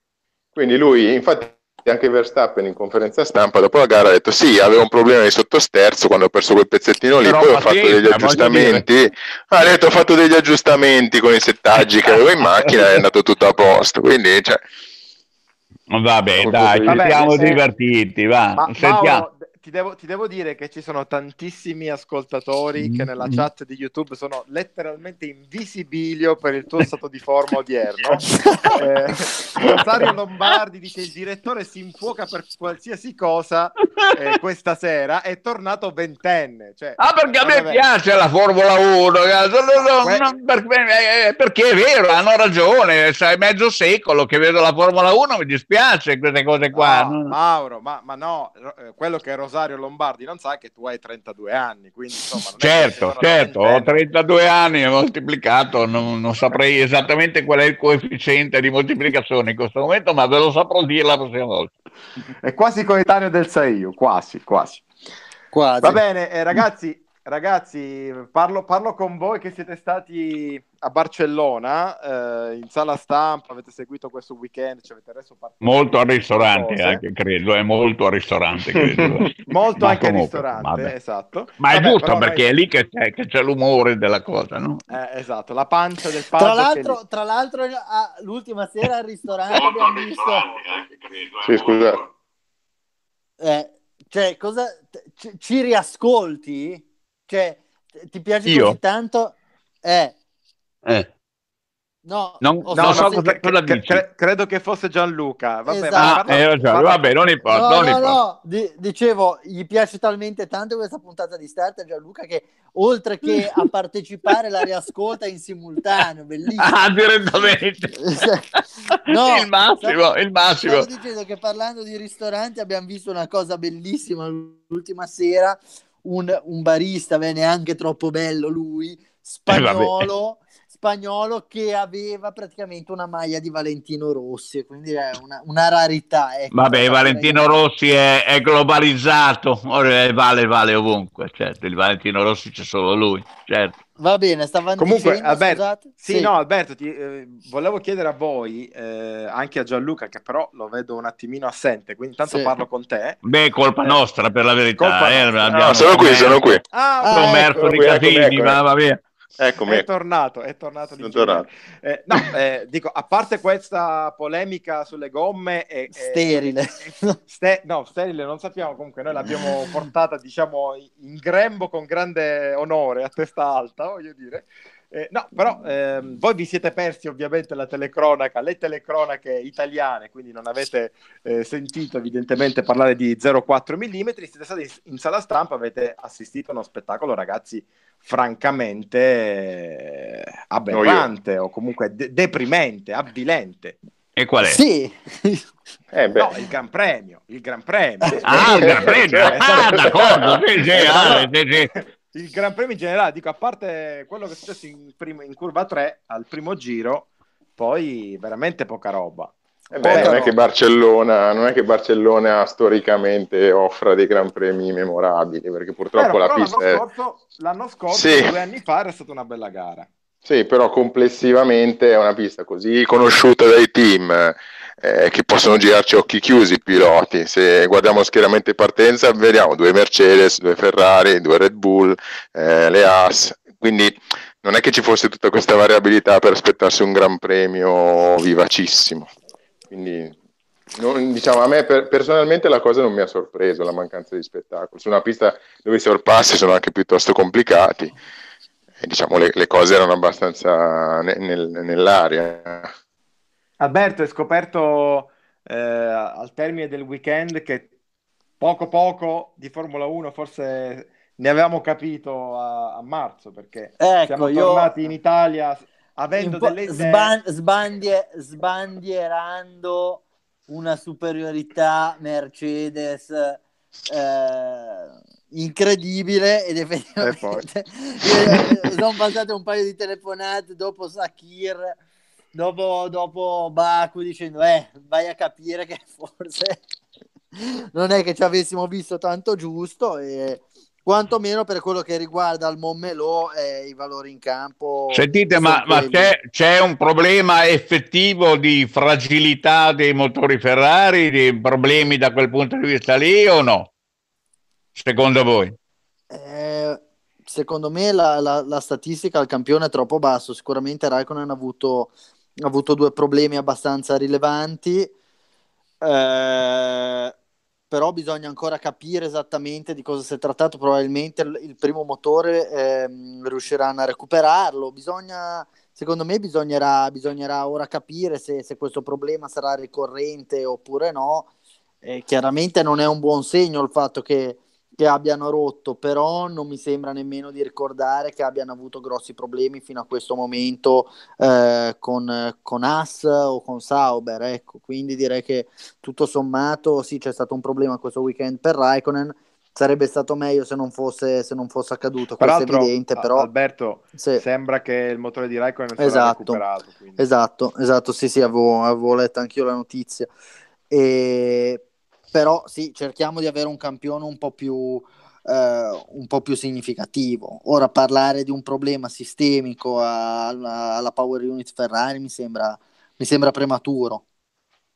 Quindi lui, infatti, anche Verstappen in conferenza stampa dopo la gara ha detto sì, avevo un problema di sottosterzo quando ho perso quel pezzettino lì, Però poi ho fatto degli aggiustamenti, ha detto ho fatto degli aggiustamenti con i settaggi che avevo in macchina e è andato tutto a posto, quindi cioè... Vabbè, dai, ci siamo divertiti, va. Ma, Sentiamo. Paolo, ti devo, ti devo, dire che ci sono tantissimi ascoltatori che mm-hmm. nella chat di YouTube sono letteralmente in visibilio per il tuo stato di forma odierno. eh, Lombardi dice il direttore si infuoca per qualsiasi cosa eh, questa sera, è tornato ventenne. Cioè, ah, perché a me vabbè. piace la Formula 1, eh, eh, eh, perché è vero, hanno ragione, sai, mezzo secolo che vedo la Formula 1, mi dispiace queste cose qua. No, Mauro, ma, ma no, quello che Rosario Rosario Lombardi non sa che tu hai 32 anni, quindi insomma... certo, certo, ho 32 anni, ho moltiplicato, non, non, saprei esattamente qual è il coefficiente di moltiplicazione in questo momento, ma ve lo saprò dire la prossima volta. È quasi coetaneo del Saiu, quasi, quasi. quasi. Va bene, eh, ragazzi, ragazzi parlo, parlo con voi che siete stati a Barcellona, eh, in sala stampa, avete seguito questo weekend, cioè avete adesso Molto al ristorante cose. anche, credo, è molto al ristorante, credo. molto Ma anche al ristorante, vabbè. esatto. Ma vabbè, è giusto perché vai... è lì che c'è, che c'è, l'umore della cosa, no? Eh, esatto, la pancia del pazzo. Tra l'altro, tra l'altro a, l'ultima sera al ristorante abbiamo visto... Anche, credo, eh. sì, scusa. Eh, cioè, cosa... C- ci riascolti? Cioè, ti piace Io? così tanto? Eh, eh. No, non, no, so cosa, cosa cre- cre- credo che fosse Gianluca. Vabbè, esatto. ma, eh, Gianluca. vabbè non importa. No, non no, no. D- dicevo, gli piace talmente tanto questa puntata di Start a Gianluca che oltre che a partecipare la riascolta in simultaneo, bellissimo. Ah, direttamente. no, il massimo, stavo, il massimo. Stavo dicendo che parlando di ristoranti abbiamo visto una cosa bellissima l'ultima sera, un, un barista, beh, neanche troppo bello lui, eh, spagnolo. Eh, spagnolo che aveva praticamente una maglia di Valentino Rossi, quindi è una, una rarità. Ecco. Vabbè, Valentino Rossi è, è, globalizzato, eh, vale, vale ovunque, certo, il Valentino Rossi c'è solo lui, certo. Va bene, stavo Comunque, dicendo, Alberto, sì, sì, no, Alberto, ti, eh, volevo chiedere a voi, eh, anche a Gianluca, che però lo vedo un attimino assente, quindi intanto sì. parlo con te. Beh, colpa eh, nostra per la verità. Colpa eh, no, ah, sono qui, sono qui. Ah, ah ecco, mercoledì, ecco, ecco, ecco. va, va via. Eccomi. È tornato, è tornato Sono di tornato. Eh, no, eh, dico, a parte questa polemica sulle gomme... È, eh, eh, sterile. È, eh, ste- no, sterile non sappiamo, comunque noi l'abbiamo portata, diciamo, in grembo con grande onore, a testa alta, voglio dire. Eh, no, però ehm, voi vi siete persi ovviamente la telecronaca, le telecronache italiane, quindi non avete eh, sentito evidentemente parlare di 0,4 mm, siete stati in sala stampa, avete assistito a uno spettacolo, ragazzi, francamente eh, aberrante no, o comunque de- deprimente, avvilente. E qual è? Sì. Eh no, il Gran Premio, il Gran Premio. Ah, il Gran Premio. Eh, ah, d'accordo. Sì, sì, ah, sì, sì il Gran Premio in generale, dico, a parte quello che è successo in, prima, in curva 3 al primo giro, poi veramente poca roba. Eh beh, non, è che Barcellona, non è che Barcellona storicamente offra dei gran premi memorabili, perché purtroppo però, la però pista... L'anno, è... scorso, l'anno scorso, sì. due anni fa, era stata una bella gara. Sì, però complessivamente è una pista così conosciuta dai team, eh, che possono girarci occhi chiusi i piloti. Se guardiamo schieramente partenza, vediamo due Mercedes, due Ferrari, due Red Bull, eh, le Haas. Quindi non è che ci fosse tutta questa variabilità per aspettarsi un gran premio vivacissimo. Quindi non, diciamo, a me per, personalmente la cosa non mi ha sorpreso la mancanza di spettacolo. Su una pista dove i sorpassi sono anche piuttosto complicati, e, eh, diciamo le, le cose erano abbastanza ne, nel, nell'aria. Alberto, hai scoperto eh, al termine del weekend che poco poco di Formula 1 forse ne avevamo capito a, a marzo perché ecco, siamo tornati io... in Italia avendo delle idee... Sban- sbandie- sbandierando una superiorità Mercedes eh, incredibile ed effettivamente eh, sono passate un paio di telefonate dopo Sakir dopo, dopo Baku dicendo eh, vai a capire che forse non è che ci avessimo visto tanto giusto e quantomeno per quello che riguarda il Mommelò e i valori in campo. Sentite, ma, ma c'è, c'è, un problema effettivo di fragilità dei motori Ferrari, di problemi da quel punto di vista lì o no? Secondo voi? Eh, secondo me la, la, la statistica al campione è troppo basso, sicuramente Raikkonen ha avuto ha avuto due problemi abbastanza rilevanti, eh, però bisogna ancora capire esattamente di cosa si è trattato, probabilmente il primo motore eh, riusciranno a recuperarlo, bisogna, secondo me bisognerà, bisognerà ora capire se, se, questo problema sarà ricorrente oppure no, eh, chiaramente non è un buon segno il fatto che che abbiano rotto, però non mi sembra nemmeno di ricordare che abbiano avuto grossi problemi fino a questo momento eh, con, con Haas o con Sauber, ecco, quindi direi che tutto sommato sì c'è stato un problema questo weekend per Raikkonen, sarebbe stato meglio se non fosse, se non fosse accaduto, questo è evidente, però... Alberto, sì. sembra che il motore di Raikkonen sia esatto, recuperato. Quindi. Esatto, esatto, sì sì, avevo, avevo letto anch'io la notizia. E però sì, cerchiamo di avere un campione un po' più... Uh, un po' più significativo. Ora parlare di un problema sistemico alla Power Unit Ferrari mi sembra, mi sembra prematuro.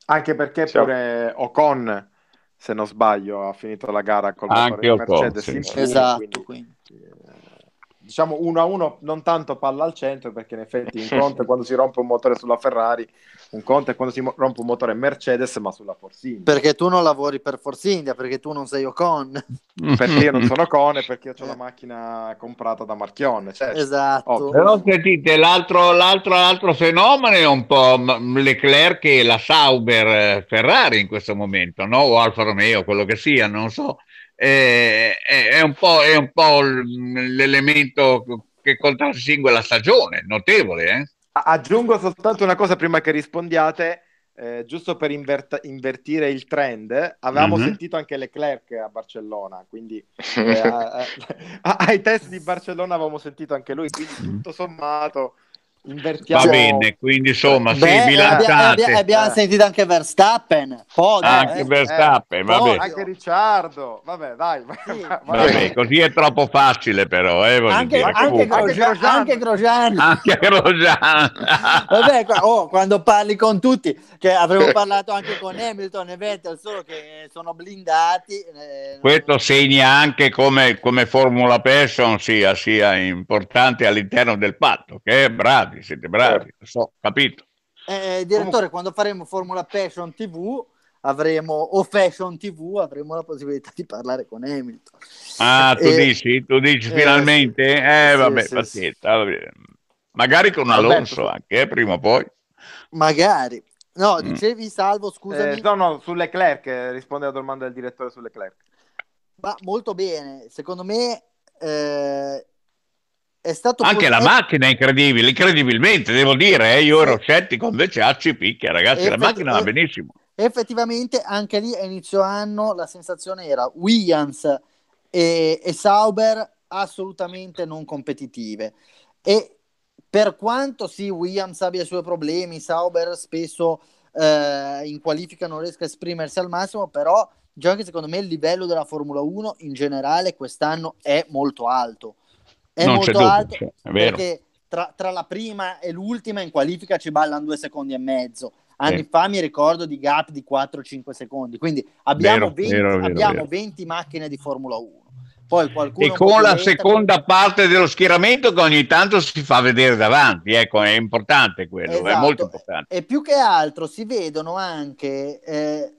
Anche perché Ciao. pure Ocon, se non sbaglio, ha finito la gara con Anche Ocon, Mercedes. Sì. Pure, esatto, quindi, quindi. Eh, diciamo uno a uno, non tanto palla al centro, perché in effetti in Conte quando si rompe un motore sulla Ferrari un conto è quando si rompe un motore Mercedes, ma sulla Force India. Perché tu non lavori per Force India, perché tu non sei Ocon. perché io non sono Ocon e perché io ho la macchina comprata da Marchione. Cioè, esatto. Ovvio. Però sentite, l'altro, l'altro, l'altro fenomeno è un po' Leclerc e la Sauber eh, Ferrari in questo momento, no? o Alfa Romeo, quello che sia, non so. È, eh, è, è, un è, un po', l'elemento che contrassegue la stagione, notevole. Eh? Aggiungo soltanto una cosa prima che rispondiate, eh, giusto per invert- invertire il trend. Avevamo mm-hmm. sentito anche Leclerc a Barcellona, quindi eh, a, a, ai test di Barcellona avevamo sentito anche lui, quindi mm. tutto sommato Invertiamo. Va bene, quindi insomma, Beh, sì, eh, bilanciate. Abbiamo, abbiamo eh. sentito anche Verstappen, Foda, anche eh, Verstappen, eh, va bene. Anche Ricciardo, vabbè, dai. Sì. Va vabbè, così è troppo facile però, eh, anche, anche, Grosjean, anche Grosjean. Anche Grosjean. vabbè, oh, quando parli con tutti, che avremmo parlato anche con Hamilton e Vettel, solo che sono blindati. Eh, Questo segna anche come, come formula person sia, sia importante all'interno del patto, che è bravo bravi, siete bravi, lo certo, so, capito. Eh, eh, direttore, Comunque. quando faremo Formula Passion TV avremo, o Fashion TV, avremo la possibilità di parlare con Hamilton. Ah, tu eh, dici, tu dici eh, finalmente? Sì. Eh, vabbè, sì, pazienza. Sì, Magari con Alonso Alberto. anche, prima o poi. Magari. No, mm. dicevi Salvo, scusami. Eh, no, no, sulle Clerc, risponde la domanda del direttore sulle Clerc. Ma molto bene, secondo me eh, anche la macchina è incredibile, incredibilmente devo dire, eh, io ero scettico invece Acci picchia ragazzi, Effetti... la macchina va eh, benissimo. Effettivamente anche lì a inizio anno la sensazione era Williams e, e Sauber assolutamente non competitive e per quanto sì Williams abbia i suoi problemi, Sauber spesso eh, in qualifica non riesca a esprimersi al massimo, però già che secondo me il livello della Formula 1 in generale quest'anno è molto alto è non molto c'è alto cioè, perché tra, tra, la prima e l'ultima in qualifica ci ballano due secondi e mezzo. Anni eh. fa mi ricordo di gap di 4-5 secondi, quindi abbiamo, vero, 20, vero, vero, 20 macchine di Formula 1. Poi qualcuno e con la seconda per... parte dello schieramento che ogni tanto si fa vedere davanti, ecco, è importante quello, esatto. è molto esatto. importante. E più che altro si vedono anche eh,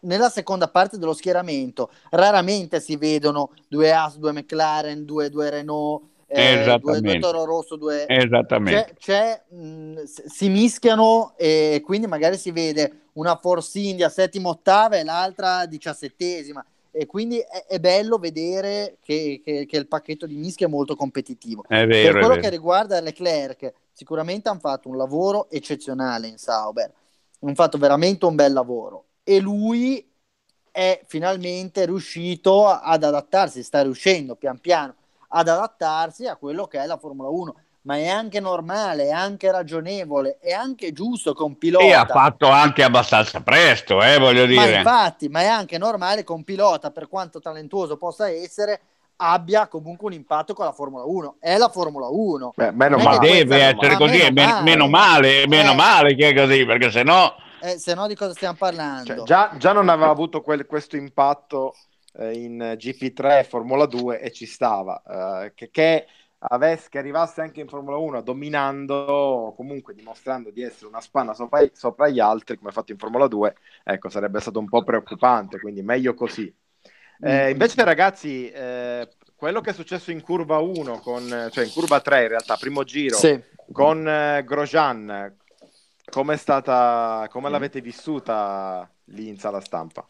nella seconda parte dello schieramento raramente si vedono due As, due McLaren, due, due Renault, eh, due, due Toro Rosso, due... Esattamente. C'è, c'è, mh, si mischiano e quindi magari si vede una Force India settima, ottava e l'altra diciassettesima. E quindi è, è bello vedere che, che, che, il pacchetto di mischia è molto competitivo. È vero, per quello che riguarda Leclerc, sicuramente hanno fatto un lavoro eccezionale in Sauber, hanno fatto veramente un bel lavoro e lui è finalmente riuscito ad adattarsi, sta riuscendo pian piano ad adattarsi a quello che è la Formula 1 ma è anche normale, è anche ragionevole, è anche giusto con pilota... E ha fatto anche abbastanza presto, eh, voglio dire. Ma infatti, ma è anche normale che un pilota, per quanto talentuoso possa essere, abbia comunque un impatto con la Formula 1. È la Formula 1. Beh, meno ma deve essere così, meno male, meno male, meno eh. male che è così, perché se no eh, se no di cosa stiamo parlando? Cioè, già, già, non aveva avuto quel, questo impatto eh, in GP3 Formula 2 e ci stava. Eh, che, che, avesse, che arrivasse anche in Formula 1 dominando, comunque dimostrando di essere una spanna sopra, sopra gli altri, come ha fatto in Formula 2, ecco, sarebbe stato un po' preoccupante, quindi meglio così. Eh, mm. invece, ragazzi, eh, quello che è successo in curva 1, con, cioè in curva 3 in realtà, primo giro, sì. con eh, Grosjean, come è stata, come mm. l'avete vissuta lì in sala stampa?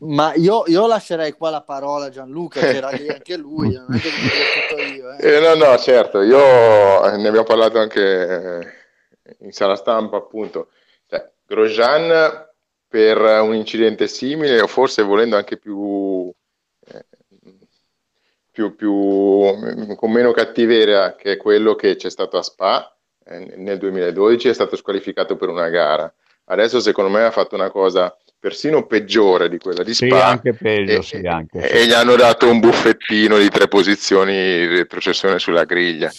Ma io, io, lascerei qua la parola a Gianluca, che era lì anche lui, non è che mi tutto io. Eh. Eh, no, no, certo, io eh, ne abbiamo parlato anche eh, in sala stampa, appunto. Cioè, Grosjean per un incidente simile, o forse volendo anche più, eh, più, più mm, con meno cattiveria che quello che c'è stato a Spa, eh, nel 2012 è stato squalificato per una gara. Adesso secondo me ha fatto una cosa persino peggiore di quella di Spa. Sì, anche peggio, e, sì, anche, sì. e gli hanno dato un buffettino di tre posizioni di retrocessione sulla griglia.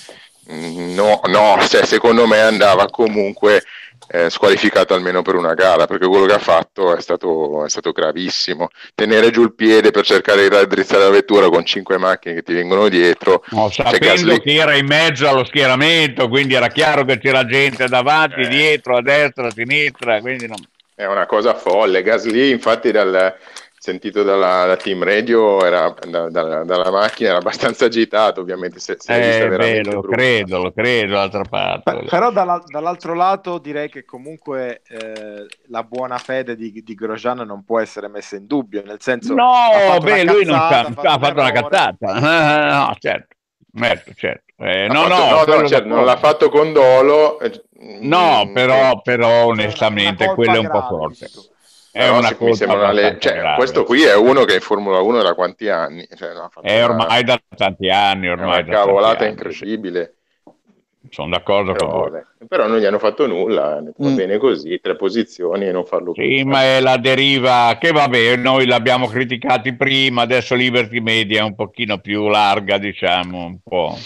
Mm, no, no, cioè, secondo me andava comunque eh, squalificato almeno per una gara, perché quello che ha fatto è stato, è stato gravissimo. Tenere giù il piede per cercare di raddrizzare la vettura con cinque macchine che ti vengono dietro. No, sapendo Gasly... che era in mezzo allo schieramento, quindi era chiaro che c'era gente davanti, eh. dietro, a destra, a sinistra, quindi non... È una cosa folle. Gasly, infatti, dal, sentito dalla, da team radio era, da, da, dalla macchina era abbastanza agitato ovviamente se, se eh, beh, lo brutta. credo, lo credo d'altra parte però dalla, dall'altro lato direi che comunque eh, la buona fede di, di, Grosjean non può essere messa in dubbio nel senso no, beh lui non ha fatto, una cattata. Eh, no, certo Certo, certo. Eh, no, fatto, no, no, no certo, non l'ha fatto con dolo. Eh, no, mm, però, eh. però onestamente quello è un grave, po' forte. Visto. È una mi sembra le... cioè, grave. questo qui è uno che in Formula 1 da quanti anni? Cioè, è ormai da tanti anni. Ormai è una cavolata anni, incredibile. Sono d'accordo Però, con voi. Però non gli hanno fatto nulla, eh, va mm. bene così, tre posizioni e non farlo più. Sì, ma è la deriva che vabbè, noi l'abbiamo criticati prima, adesso Liberty Media è un pochino più larga, diciamo, un po'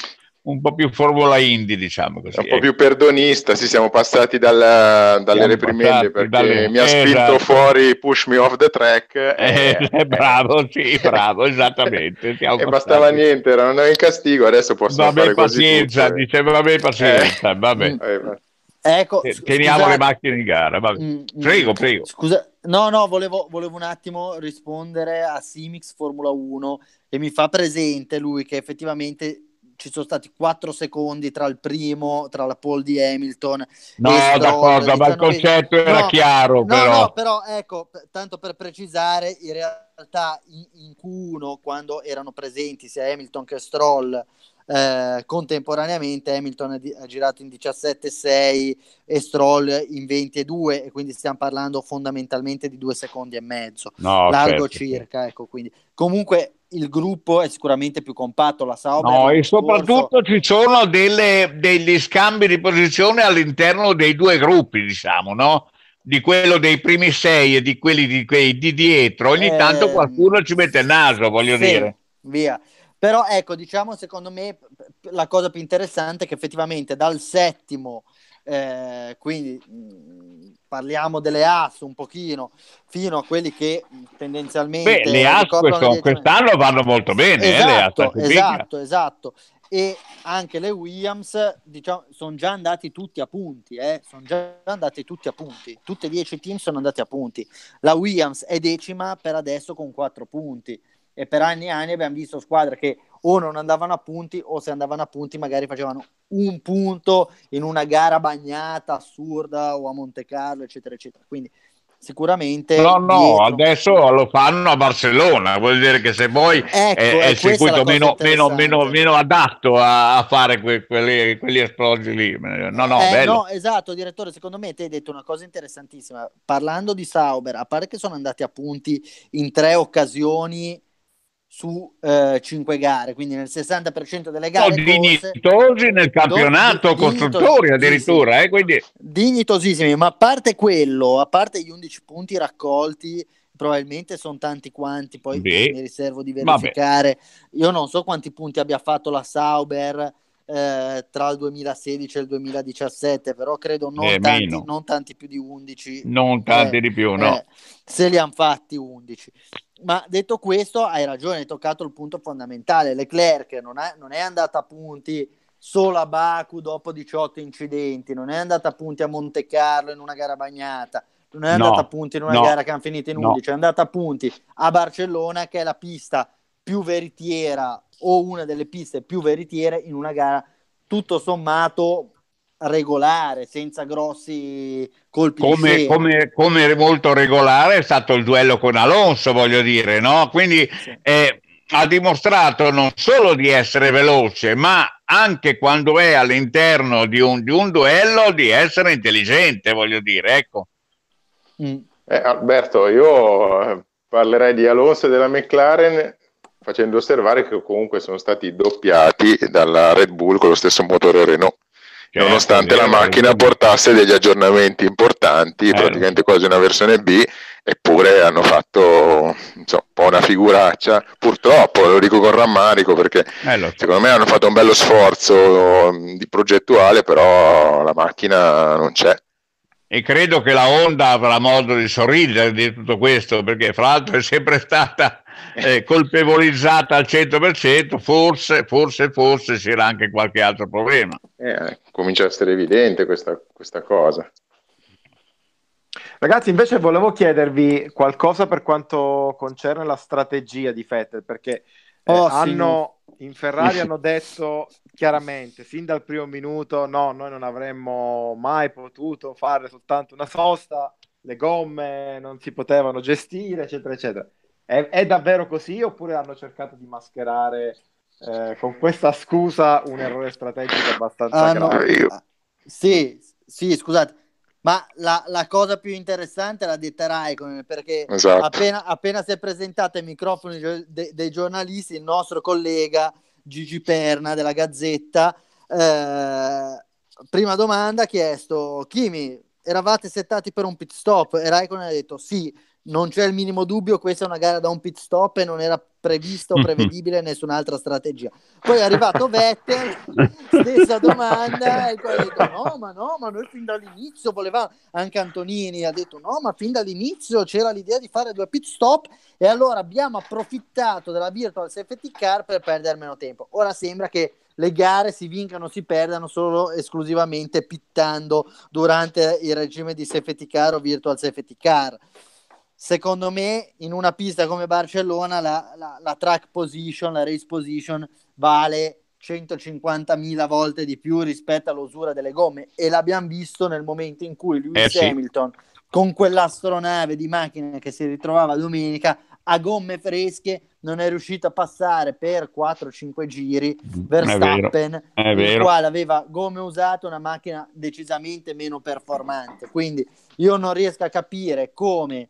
un po' più formula indie, diciamo così. Un po' ecco. più perdonista, sì, siamo passati dalla, dalle siamo reprimende perché dalle... mi ha eh, spinto esatto. fuori Push Me Off the Track. Eh, eh, eh bravo, sì, bravo, esattamente. Siamo e bastava niente, erano in castigo, adesso posso vabbè, fare pazienza, così tutte. Eh. dice vabbè pazienza, eh. vabbè. Ecco, Teniamo scusate. le macchine in gara. Vabbè. Mm, mm, prego, prego. Scusa, no, no, volevo, volevo un attimo rispondere a Simix Formula 1 e mi fa presente lui che effettivamente ci sono stati 4 secondi tra il primo, tra la pole di Hamilton. No, Stroll, d'accordo, ma il concetto era no, chiaro. No, però. no, però ecco, tanto per precisare, in realtà in, in Q1, quando erano presenti sia Hamilton che Stroll, eh, contemporaneamente Hamilton ha girato in 17,6 e Stroll in 22 e quindi stiamo parlando fondamentalmente di due secondi e mezzo no, largo certo. circa ecco quindi comunque il gruppo è sicuramente più compatto, la Sauber. No, e soprattutto ci sono delle, degli scambi di posizione all'interno dei due gruppi, diciamo, no? Di quello dei primi sei e di quelli di, quei, di dietro, ogni eh, tanto qualcuno ci mette il naso, voglio sì, dire. Via. Però ecco, diciamo, secondo me la cosa più interessante è che effettivamente dal settimo eh, quindi mh, parliamo delle AS un pochino, fino a quelli che tendenzialmente... Beh, le AS questo, quest'anno vanno molto bene, eh, esatto, eh, esatto, esatto. E anche le Williams diciamo, sono già andati tutti a punti, eh? sono già andati tutti a punti, tutte e dieci team sono andati a punti. La Williams è decima per adesso con quattro punti e per anni e anni abbiamo visto squadre che o non andavano a punti o se andavano a punti magari facevano un punto in una gara bagnata, assurda o a Monte Carlo, eccetera, eccetera. Quindi sicuramente... No, no, dietro... adesso lo fanno a Barcellona, vuol dire che se vuoi ecco, è, il circuito meno, meno, meno, meno, adatto a, a fare que, quelli, quelli esplosi lì. No, no, eh, no, esatto, direttore, secondo me ti hai detto una cosa interessantissima. Parlando di Sauber, a parte che sono andati a punti in tre occasioni su eh, 5 gare, quindi nel 60% delle gare. No, dignitosi nel campionato, costruttori addirittura. Eh, quindi... Dignitosissimi, ma a parte quello, a parte gli 11 punti raccolti, probabilmente sono tanti quanti, poi Beh, mi riservo di verificare. Vabbè. Io non so quanti punti abbia fatto la Sauber eh, tra il 2016 e il 2017, però credo non, eh, tanti, non tanti, più di 11. Non tanti eh, di più, no. Eh, se li hanno fatti 11. Ma detto questo, hai ragione, hai toccato il punto fondamentale. Leclerc non è, non è andata a punti solo a Baku dopo 18 incidenti, non è andata a punti a Monte Carlo in una gara bagnata, non è andata no, a punti in una no, gara che hanno finito in 11, no. è andata a punti a Barcellona che è la pista più veritiera o una delle piste più veritiere in una gara tutto sommato regolare, senza grossi colpi come, di come, come molto regolare è stato il duello con Alonso, voglio dire, no? Quindi sì. eh, ha dimostrato non solo di essere veloce, ma anche quando è all'interno di un, di un duello di essere intelligente, voglio dire, ecco. Mm. Eh, Alberto, io eh, parlerei di Alonso e della McLaren facendo osservare che comunque sono stati doppiati dalla Red Bull con lo stesso motore Renault. nonostante la macchina portasse degli aggiornamenti importanti, eh. praticamente quasi una versione B, eppure hanno fatto insomma, un po' una figuraccia, purtroppo lo dico con rammarico perché eh, secondo me hanno fatto un bello sforzo mm, di progettuale, però la macchina non c'è. E credo che la Honda avrà modo di sorridere di tutto questo, perché fra l'altro è sempre stata eh, colpevolizzata al 100%, forse, forse, forse c'era anche qualche altro problema. Eh, comincia a essere evidente questa, questa cosa. Ragazzi, invece volevo chiedervi qualcosa per quanto concerne la strategia di Fettel, perché eh, oh, hanno, sì. in Ferrari hanno detto chiaramente, sin dal primo minuto, no, noi non avremmo mai potuto fare soltanto una sosta, le gomme non si potevano gestire, eccetera, eccetera. È, è davvero così oppure hanno cercato di mascherare eh, con questa scusa un errore strategico abbastanza ah, grave? No. Ah, sì, sì, scusate. Ma la, la, cosa più interessante l'ha detta Raikkonen perché esatto. appena, appena, si è presentato ai microfoni de, dei giornalisti il nostro collega Gigi Perna della Gazzetta, eh, prima domanda ha chiesto Kimi, eravate settati per un pit stop? E Raikkonen ha detto sì, non c'è il minimo dubbio, questa è una gara da un pit stop e non era previsto o prevedibile nessun'altra strategia. Poi è arrivato Vettel, stessa domanda, e poi ha detto no, ma no, ma noi fin dall'inizio volevamo, anche Antonini ha detto no, ma fin dall'inizio c'era l'idea di fare due pit stop e allora abbiamo approfittato della virtual safety car per perdere meno tempo. Ora sembra che le gare si vincano, si perdano solo esclusivamente pittando durante il regime di safety car o virtual safety car secondo me in una pista come Barcellona la, la, la track position, la race position vale 150.000 volte di più rispetto all'usura delle gomme e l'abbiamo visto nel momento in cui Lewis eh, Hamilton sì. con quell'astronave di macchina che si ritrovava domenica a gomme fresche non è riuscito a passare per 4-5 giri Verstappen è, è il quale aveva gomme usate una macchina decisamente meno performante quindi io non riesco a capire come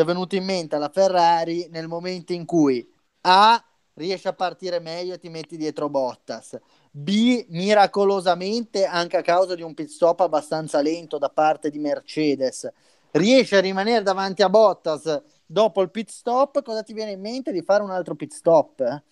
è venuto in mente alla Ferrari nel momento in cui A riesce a partire meglio e ti metti dietro Bottas. B, miracolosamente, anche a causa di un pit stop abbastanza lento da parte di Mercedes, riesce a rimanere davanti a Bottas dopo il pit stop. Cosa ti viene in mente di fare un altro pit stop?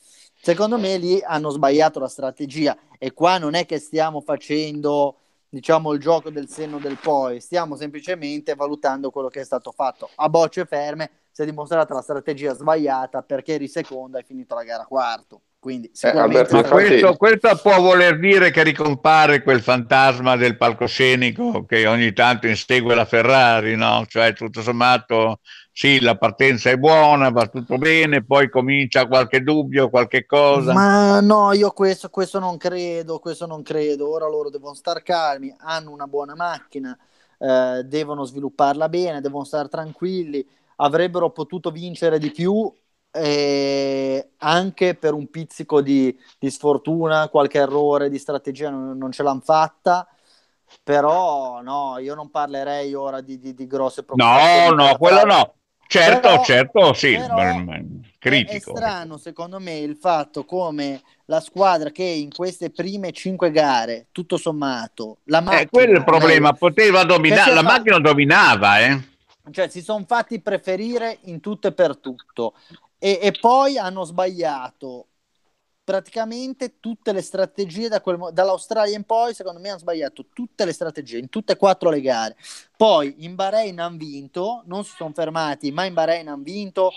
Secondo me lì hanno sbagliato la strategia e qua non è che stiamo facendo diciamo, il gioco del senno del poi, stiamo semplicemente valutando quello che è stato fatto. A bocce ferme si è dimostrata la strategia sbagliata perché eri seconda e finito la gara quarto. Quindi, eh, Alberto, ma questo, questo, può voler dire che ricompare quel fantasma del palcoscenico che ogni tanto insegue la Ferrari, no? Cioè, tutto sommato, sì, la partenza è buona, va tutto bene, poi comincia qualche dubbio, qualche cosa. Ma no, io questo, questo non credo, questo non credo. Ora loro devono star calmi, hanno una buona macchina, eh, devono svilupparla bene, devono stare tranquilli. Avrebbero potuto vincere di più eh, anche per un pizzico di, di, sfortuna, qualche errore di strategia non, non ce l'hanno fatta. Però no, io non parlerei ora di, di, di grosse preoccupazioni. No, no, quello no. Certo, però, certo, sì, critico. È strano secondo me il fatto come la squadra che in queste prime cinque gare, tutto sommato, la eh, macchina... Eh, quello è il problema, eh, poteva cioè, dominare, la fa... macchina dominava, eh. Cioè, si sono fatti preferire in tutto e per tutto e, e poi hanno sbagliato praticamente tutte le strategie da quel, dall'Australia in poi, secondo me hanno sbagliato tutte le strategie in tutte e quattro le gare. Poi in Bahrain hanno vinto, non si sono fermati, ma in Bahrain hanno vinto.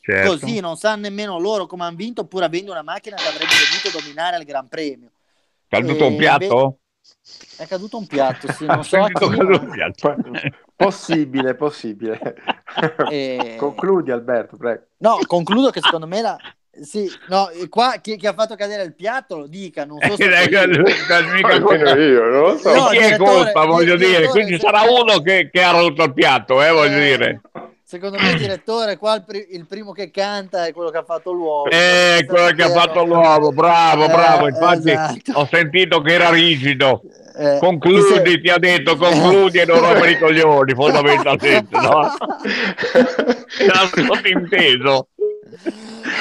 Certo. Così non sanno nemmeno loro come hanno vinto, pur avendo una macchina che avrebbe dovuto dominare al Gran Premio. Calduto e, un piatto? È caduto un piatto, sì, non so a chi. Un piatto. Possibile, possibile. E... Concludi Alberto, prego. No, concludo che secondo me la... Sì, no, qua chi, chi ha fatto cadere il piatto lo dica, non so eh, se... Eh, ecco, mica io, non lo so. No, chi è colpa, voglio dire, quindi sarà uno che, che ha rotto il piatto, eh, voglio eh... dire. Secondo me il direttore qua il, pri- il, primo che canta è quello che ha fatto l'uovo. Eh, quello che ha fatto l'uovo, bravo, eh, bravo. Infatti esatto. ho sentito che era rigido. Eh, concludi, se... ti ha detto concludi e non rompere i coglioni, fondamentalmente, no? L'ha sottinteso.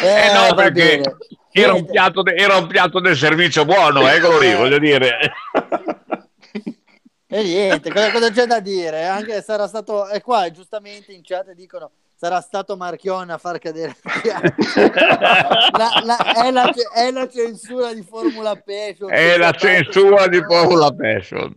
Eh, eh, no, perché era un, de- era un, piatto del servizio buono, eh, quello lì, voglio dire. E niente, cosa, cosa, c'è da dire? Anche sarà stato, e qua giustamente in chat dicono sarà stato Marchion a far cadere la, la, è, la, è, la, censura di Formula Passion. È la censura di Formula Passion.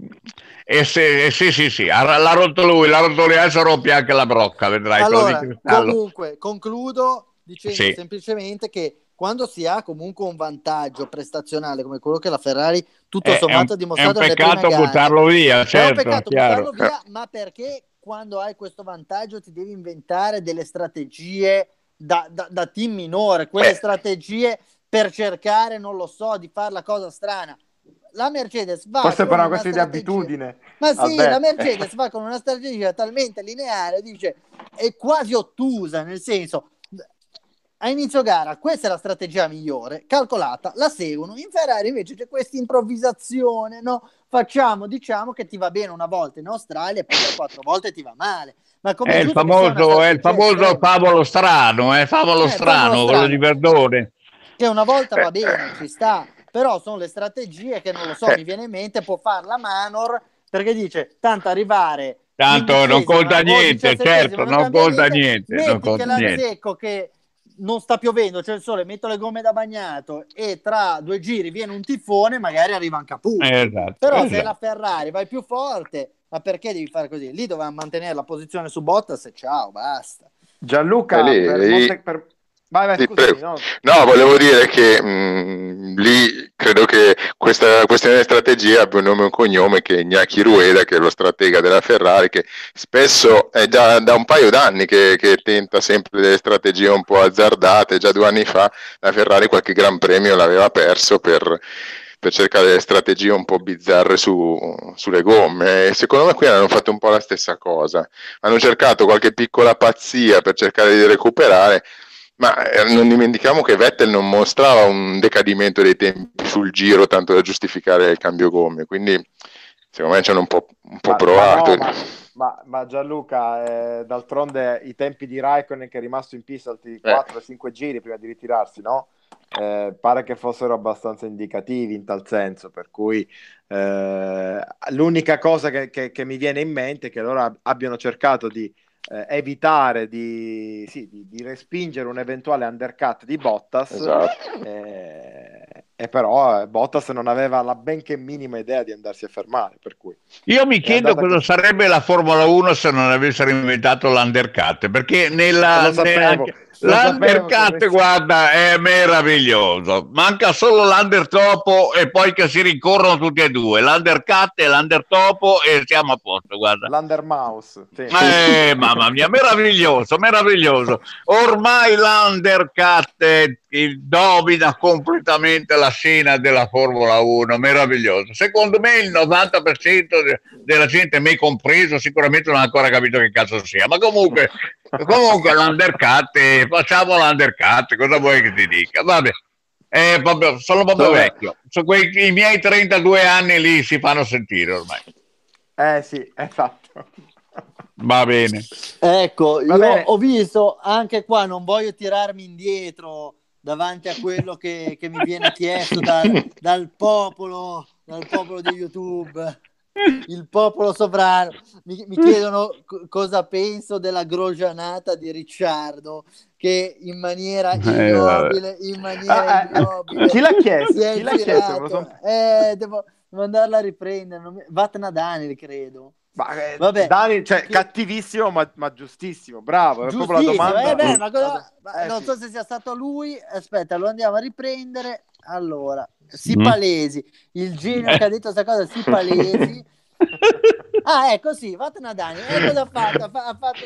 E se, e sì, sì, sì, l'ha rotto lui, l'ha rotto lui, adesso rompe anche la brocca, vedrai. Allora, comunque, concludo dicendo sì. semplicemente che quando si ha comunque un vantaggio prestazionale come quello che la Ferrari tutto eh, sommato ha dimostrato è un certo, peccato buttarlo via certo, eh. è un peccato chiaro. buttarlo via ma perché quando hai questo vantaggio ti devi inventare delle strategie da, da, da team minore quelle Beh. strategie per cercare non lo so di fare la cosa strana la Mercedes va forse però questa di abitudine ma sì Vabbè. la Mercedes va con una strategia talmente lineare dice è quasi ottusa nel senso a inizio gara questa è la strategia migliore, calcolata, la seguono. In Ferrari invece c'è questa improvvisazione, no? Facciamo, diciamo che ti va bene una volta in Australia e poi quattro volte ti va male. Ma come è, il famoso, è il famoso favolo strano, eh? favolo eh, strano, quello di Verdone. Che una volta va eh. bene, ci sta, però sono le strategie che non lo so, eh. mi viene in mente, può farla Manor perché dice tanto arrivare... Tanto non certo, conta niente, certo, non conta niente. Non conta niente. Secco che non sta piovendo, c'è il sole, metto le gomme da bagnato e tra due giri viene un tifone, magari arriva anche a Puglia. Eh, esatto, Però esatto. se la Ferrari vai più forte, ma perché devi fare così? Lì doveva mantenere la posizione su Bottas e ciao, basta. Gianluca, eh, lì, per, Monte, per, Vai, vai, scusami, no? no? volevo dire che mh, mm, lì credo che questa questione delle strategie abbia un nome e un cognome che è Gnacchi Rueda, che è lo stratega della Ferrari, che spesso è già da un paio d'anni che, che tenta sempre delle strategie un po' azzardate. Già due anni fa la Ferrari qualche gran premio l'aveva perso per, per cercare strategie un po' bizzarre su, sulle gomme. E secondo me qui hanno fatto un po' la stessa cosa. Hanno cercato qualche piccola pazzia per cercare di recuperare, ma eh, non dimentichiamo che Vettel non mostrava un decadimento dei tempi sul giro tanto da giustificare il cambio gomme, quindi secondo me ci hanno un po', un po ma, provato. Ma, no, ma, ma Gianluca, eh, d'altronde i tempi di Raikkonen che è rimasto in pista altri 4-5 eh. giri prima di ritirarsi, no? Eh, pare che fossero abbastanza indicativi in tal senso, per cui eh, l'unica cosa che, che, che, mi viene in mente è che loro abbiano cercato di eh, evitare di, sì, di, di, respingere un eventuale undercut di Bottas. Esatto. Eh, e però eh, Bottas non aveva la benché minima idea di andarsi a fermare. Per cui Io mi chiedo cosa che... sarebbe la Formula 1 se non avessero inventato l'undercut, perché nella, eh, nella, L'undercut, guarda, è meraviglioso. Manca solo l'undertopo e poi che si rincorrono tutti e due. L'undercut e l'undertopo e siamo a posto, guarda. L'undermouse. Sì. Eh, mamma mia, meraviglioso, meraviglioso. Ormai l'undercut eh, domina completamente la scena della Formula 1, meraviglioso. Secondo me il 90% della gente, me compreso, sicuramente non ha ancora capito che cazzo sia, ma comunque comunque l'undercut è facciamo l'undercut, cosa vuoi che ti dica? Vabbè, eh, proprio, sono proprio Dove? vecchio. Sono quei, I miei 32 anni lì si fanno sentire ormai. Eh sì, è fatto. Va bene. Ecco, Va bene. ho visto anche qua, non voglio tirarmi indietro davanti a quello che, che mi viene chiesto dal, dal popolo dal popolo di YouTube il popolo sovrano. Mi, mi chiedono c- cosa penso della grogianata di Ricciardo che in maniera eh, ignobile, eh, in maniera ah, eh, ignobile. Chi l'ha chiesto? Chi l'ha chiesto? Eh, devo mandarla a riprendere. Mi... Vatna Daniel, credo. Ma, eh, Vabbè, Dani, cioè, che... cattivissimo, ma, ma, giustissimo, bravo. Giustissimo, proprio la domanda. Eh, beh, ma cosa... eh, non sì. so se sia stato lui. Aspetta, lo andiamo a riprendere. Allora, si mm. palesi. Il genio che ha detto questa cosa, si palesi. ah, ecco, sì, fatene a Dani. E cosa ha fatto? Ha fatto...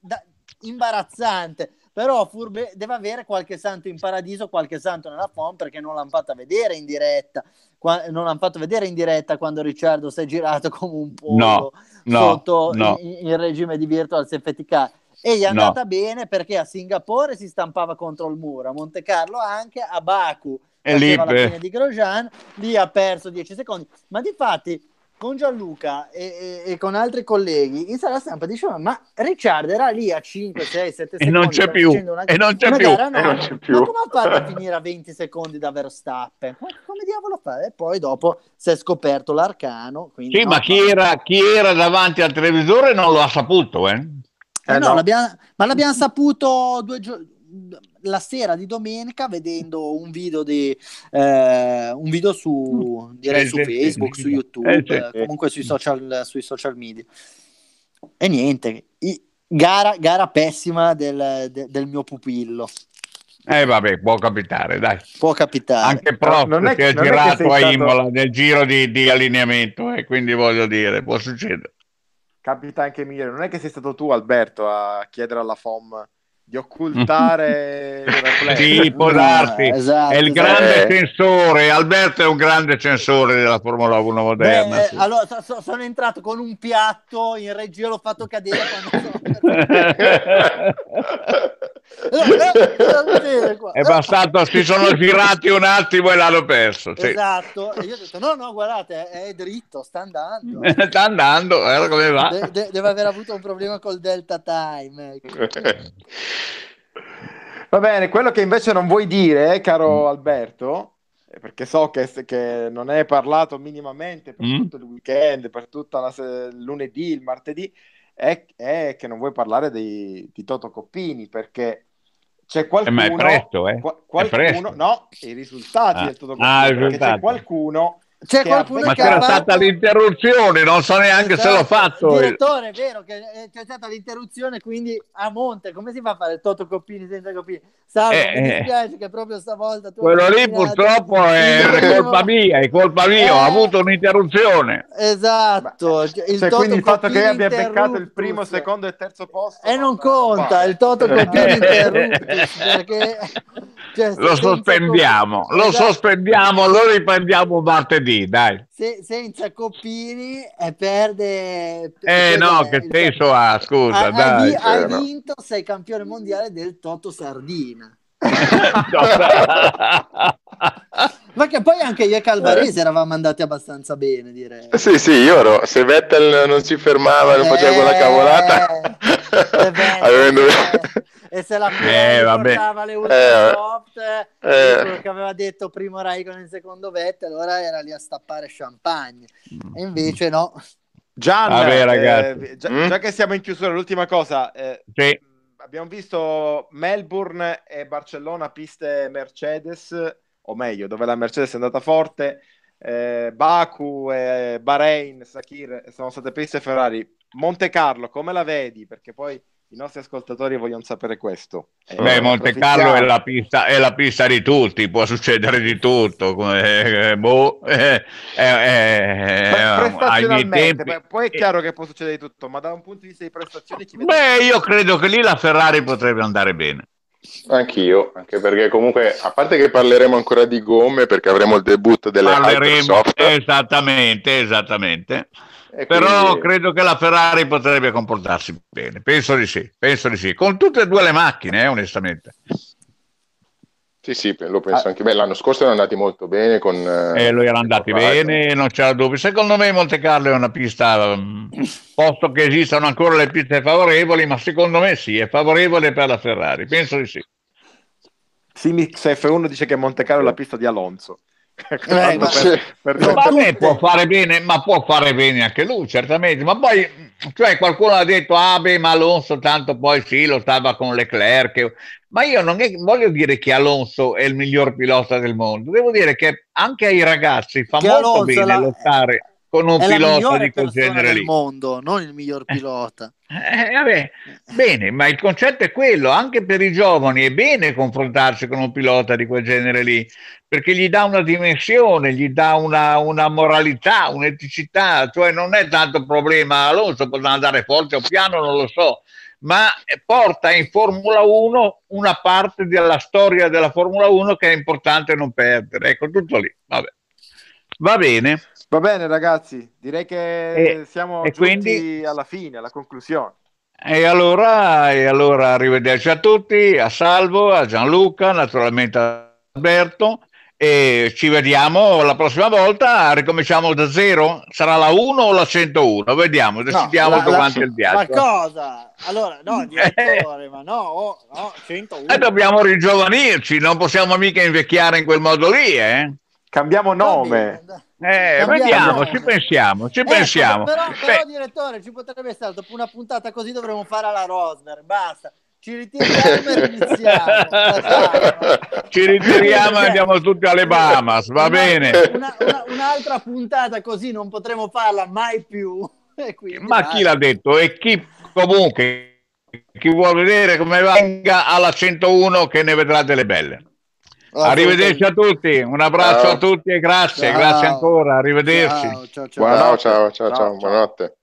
Da... Imbarazzante però furbe... deve avere qualche santo in paradiso, qualche santo nella font perché non l'hanno fatta vedere in diretta. Qua... non l'hanno fatto vedere in diretta quando Ricciardo si è girato come un po' no, sotto no, in, in, regime di virtual safety car. E gli è andata no. bene perché a Singapore si stampava contro il muro, a Monte Carlo anche, a Baku e lì, la fine di Grosjean, lì ha perso 10 secondi. Ma di fatti con Gianluca e, e, e, con altri colleghi in sala stampa diceva ma Ricciard era lì a 5, 6, 7 secondi e non c'è più, una, e non c'è più, gara, no. e non c'è più. ma come fa a finire a 20 secondi da Verstappen? Come, come diavolo fa? E poi dopo si è scoperto l'arcano quindi, sì no, ma chi era, chi era, davanti al televisore non lo ha saputo eh? eh, eh no, no. L'abbiamo, ma l'abbiamo saputo due giorni la sera di domenica vedendo un video, di, eh, un video su, mm. direi, su eh, Facebook, su YouTube, eh, eh, comunque sui social, sui social media. E niente, i, gara, gara, pessima del, de, del mio pupillo. Eh vabbè, può capitare, dai. Può capitare. Anche Prof no, è, che è girato è a Imola stato... nel giro di, di allineamento, eh, quindi voglio dire, può succedere. Capita anche Emilio, non è che sei stato tu Alberto a chiedere alla FOM di occultare sì, eh, può darsi no, esatto, è il esatto. grande eh. censore Alberto è un grande censore della Formula 1 moderna Beh, sì. Eh, allora so, sono entrato con un piatto in regia l'ho fatto cadere quando... è bastato si sono girati un attimo e l'hanno perso sì. esatto e io ho detto no no guardate è dritto sta andando sta andando guarda come va de- de- deve aver avuto un problema col delta time ecco. Va bene, quello che invece non vuoi dire, eh, caro mm. Alberto, eh, perché so che, che non ne hai parlato minimamente per mm. tutto il weekend, per tutta la lunedì, il martedì, è, è che non vuoi parlare dei, di Toto Coppini perché c'è qualcuno, eh ma è presto, eh? Qual- qualcuno, è presto. no, i risultati ah. del Toto ah, Coppini, ah, c'è qualcuno c'è qualcuno ma che c'era fatto... stata l'interruzione, non so neanche esatto. se l'ho esatto. fatto. Il direttore, è vero che eh, c'è stata l'interruzione, quindi a monte, come si fa a fare il Toto Coppini senza Coppini? Salvo, eh, mi eh. dispiace che proprio stavolta tu Quello lì purtroppo è primo... colpa mia, è colpa mia, eh, ho avuto un'interruzione. Esatto. Il cioè, Toto quindi il fatto che abbia beccato il primo, secondo e terzo posto. E eh, non conta, va. il Toto Coppini perché... Cioè, lo sospendiamo, lo esatto. sospendiamo, lo riprendiamo martedì così, dai. Se, senza Coppini e eh, perde... Eh no, che senso ha, scusa, ha, dai. Hai, cioè, hai vinto, sei campione mondiale del Toto Sardina. Ma che poi anche io e Calvarese eh. eravamo andati abbastanza bene, direi. Eh, sì, sì, io ero. Se Vettel non si fermava e non faceva eh, quella cavolata, eh, avendo... e se la eh, portava le ultime eh, volte, eh. che aveva detto primo Raikkonen, secondo Vettel, allora era lì a stappare champagne. E invece no. Gian, Vabbè, eh, ragazzi. Già, mm? già, che siamo in chiusura, l'ultima cosa. Eh, sì abbiamo visto Melbourne e Barcellona piste Mercedes o meglio, dove la Mercedes è andata forte, eh, Baku, eh, Bahrain, Sakir sono state piste Ferrari. Monte Carlo, come la vedi? Perché poi i nostri ascoltatori vogliono sapere questo. Eh, Beh, Monte eh, Carlo è la, pista, è la, pista, di tutti, può succedere di tutto. Eh, boh, eh, eh, eh tempi... beh, poi è chiaro che può succedere di tutto, ma da un punto di vista di prestazioni... Beh, io credo che lì la Ferrari potrebbe andare bene. Anch'io, anche perché comunque, a parte che parleremo ancora di gomme perché avremo il debutto della Microsoft. Esattamente, esattamente. E Però credo che la Ferrari potrebbe comportarsi bene, penso di sì, penso di sì, con tutte e due le macchine, eh, onestamente. Sì, sì, lo penso ah. anche. Beh, l'anno scorso erano andati molto bene con... Eh, eh lo andati bene, non c'era dubbio. Secondo me Monte Carlo è una pista, mm, posto che esistano ancora le piste favorevoli, ma secondo me sì, è favorevole per la Ferrari, penso di sì. Simix F1 dice che Monte Carlo è la pista di Alonso. Eh, ma, per, per ma può fare bene, ma può fare bene anche lui, certamente. Ma poi, cioè, qualcuno ha detto: Ah, beh, ma Alonso tanto poi sì, lo stava con Leclerc ma io non voglio dire che Alonso è il miglior pilota del mondo, devo dire che anche ai ragazzi fa che molto Alonso bene la... lottare con un pilota di quel genere lì. È il miglior mondo, non il miglior eh. pilota. Eh, eh, vabbè, bene, ma il concetto è quello, anche per i giovani è bene confrontarsi con un pilota di quel genere lì, perché gli dà una dimensione, gli dà una, una moralità, un'eticità, cioè non è tanto problema Alonso, può andare forte o piano, non lo so, ma porta in Formula 1 una parte della storia della Formula 1 che è importante non perdere. Ecco, tutto lì. Vabbè. Va bene. Va bene ragazzi, direi che e, siamo e quindi... alla fine, alla conclusione. E allora, e allora arrivederci a tutti, a Salvo, a Gianluca, naturalmente a Alberto e ci vediamo la prossima volta, ricominciamo da zero, sarà la 1 o la 101? Vediamo, decidiamo no, la, durante la, il viaggio. Ma cosa? Allora, no, eh. direttore, ma no, oh, no 101. E eh, dobbiamo ringiovanirci, non possiamo mica invecchiare in quel modo lì, eh? Cambiamo nome. Eh, Cambiamo. vediamo, ci pensiamo, ci eh, pensiamo. Però, però direttore, ci potrebbe stare dopo una puntata così dovremmo fare alla Rosner, basta. ci ritiriamo e iniziamo. ci ritiriamo e andiamo tutti alle Bahamas, va una, bene. Una, una, un'altra puntata così non potremo farla mai più. Quindi, Ma vai. chi l'ha detto? E chi comunque, chi vuole vedere come venga alla 101 che ne vedrà delle belle. arrivederci a tutti, un abbraccio ciao. a tutti e grazie, ciao. grazie ancora, arrivederci. ciao, ciao, ciao, ciao, ciao buonanotte.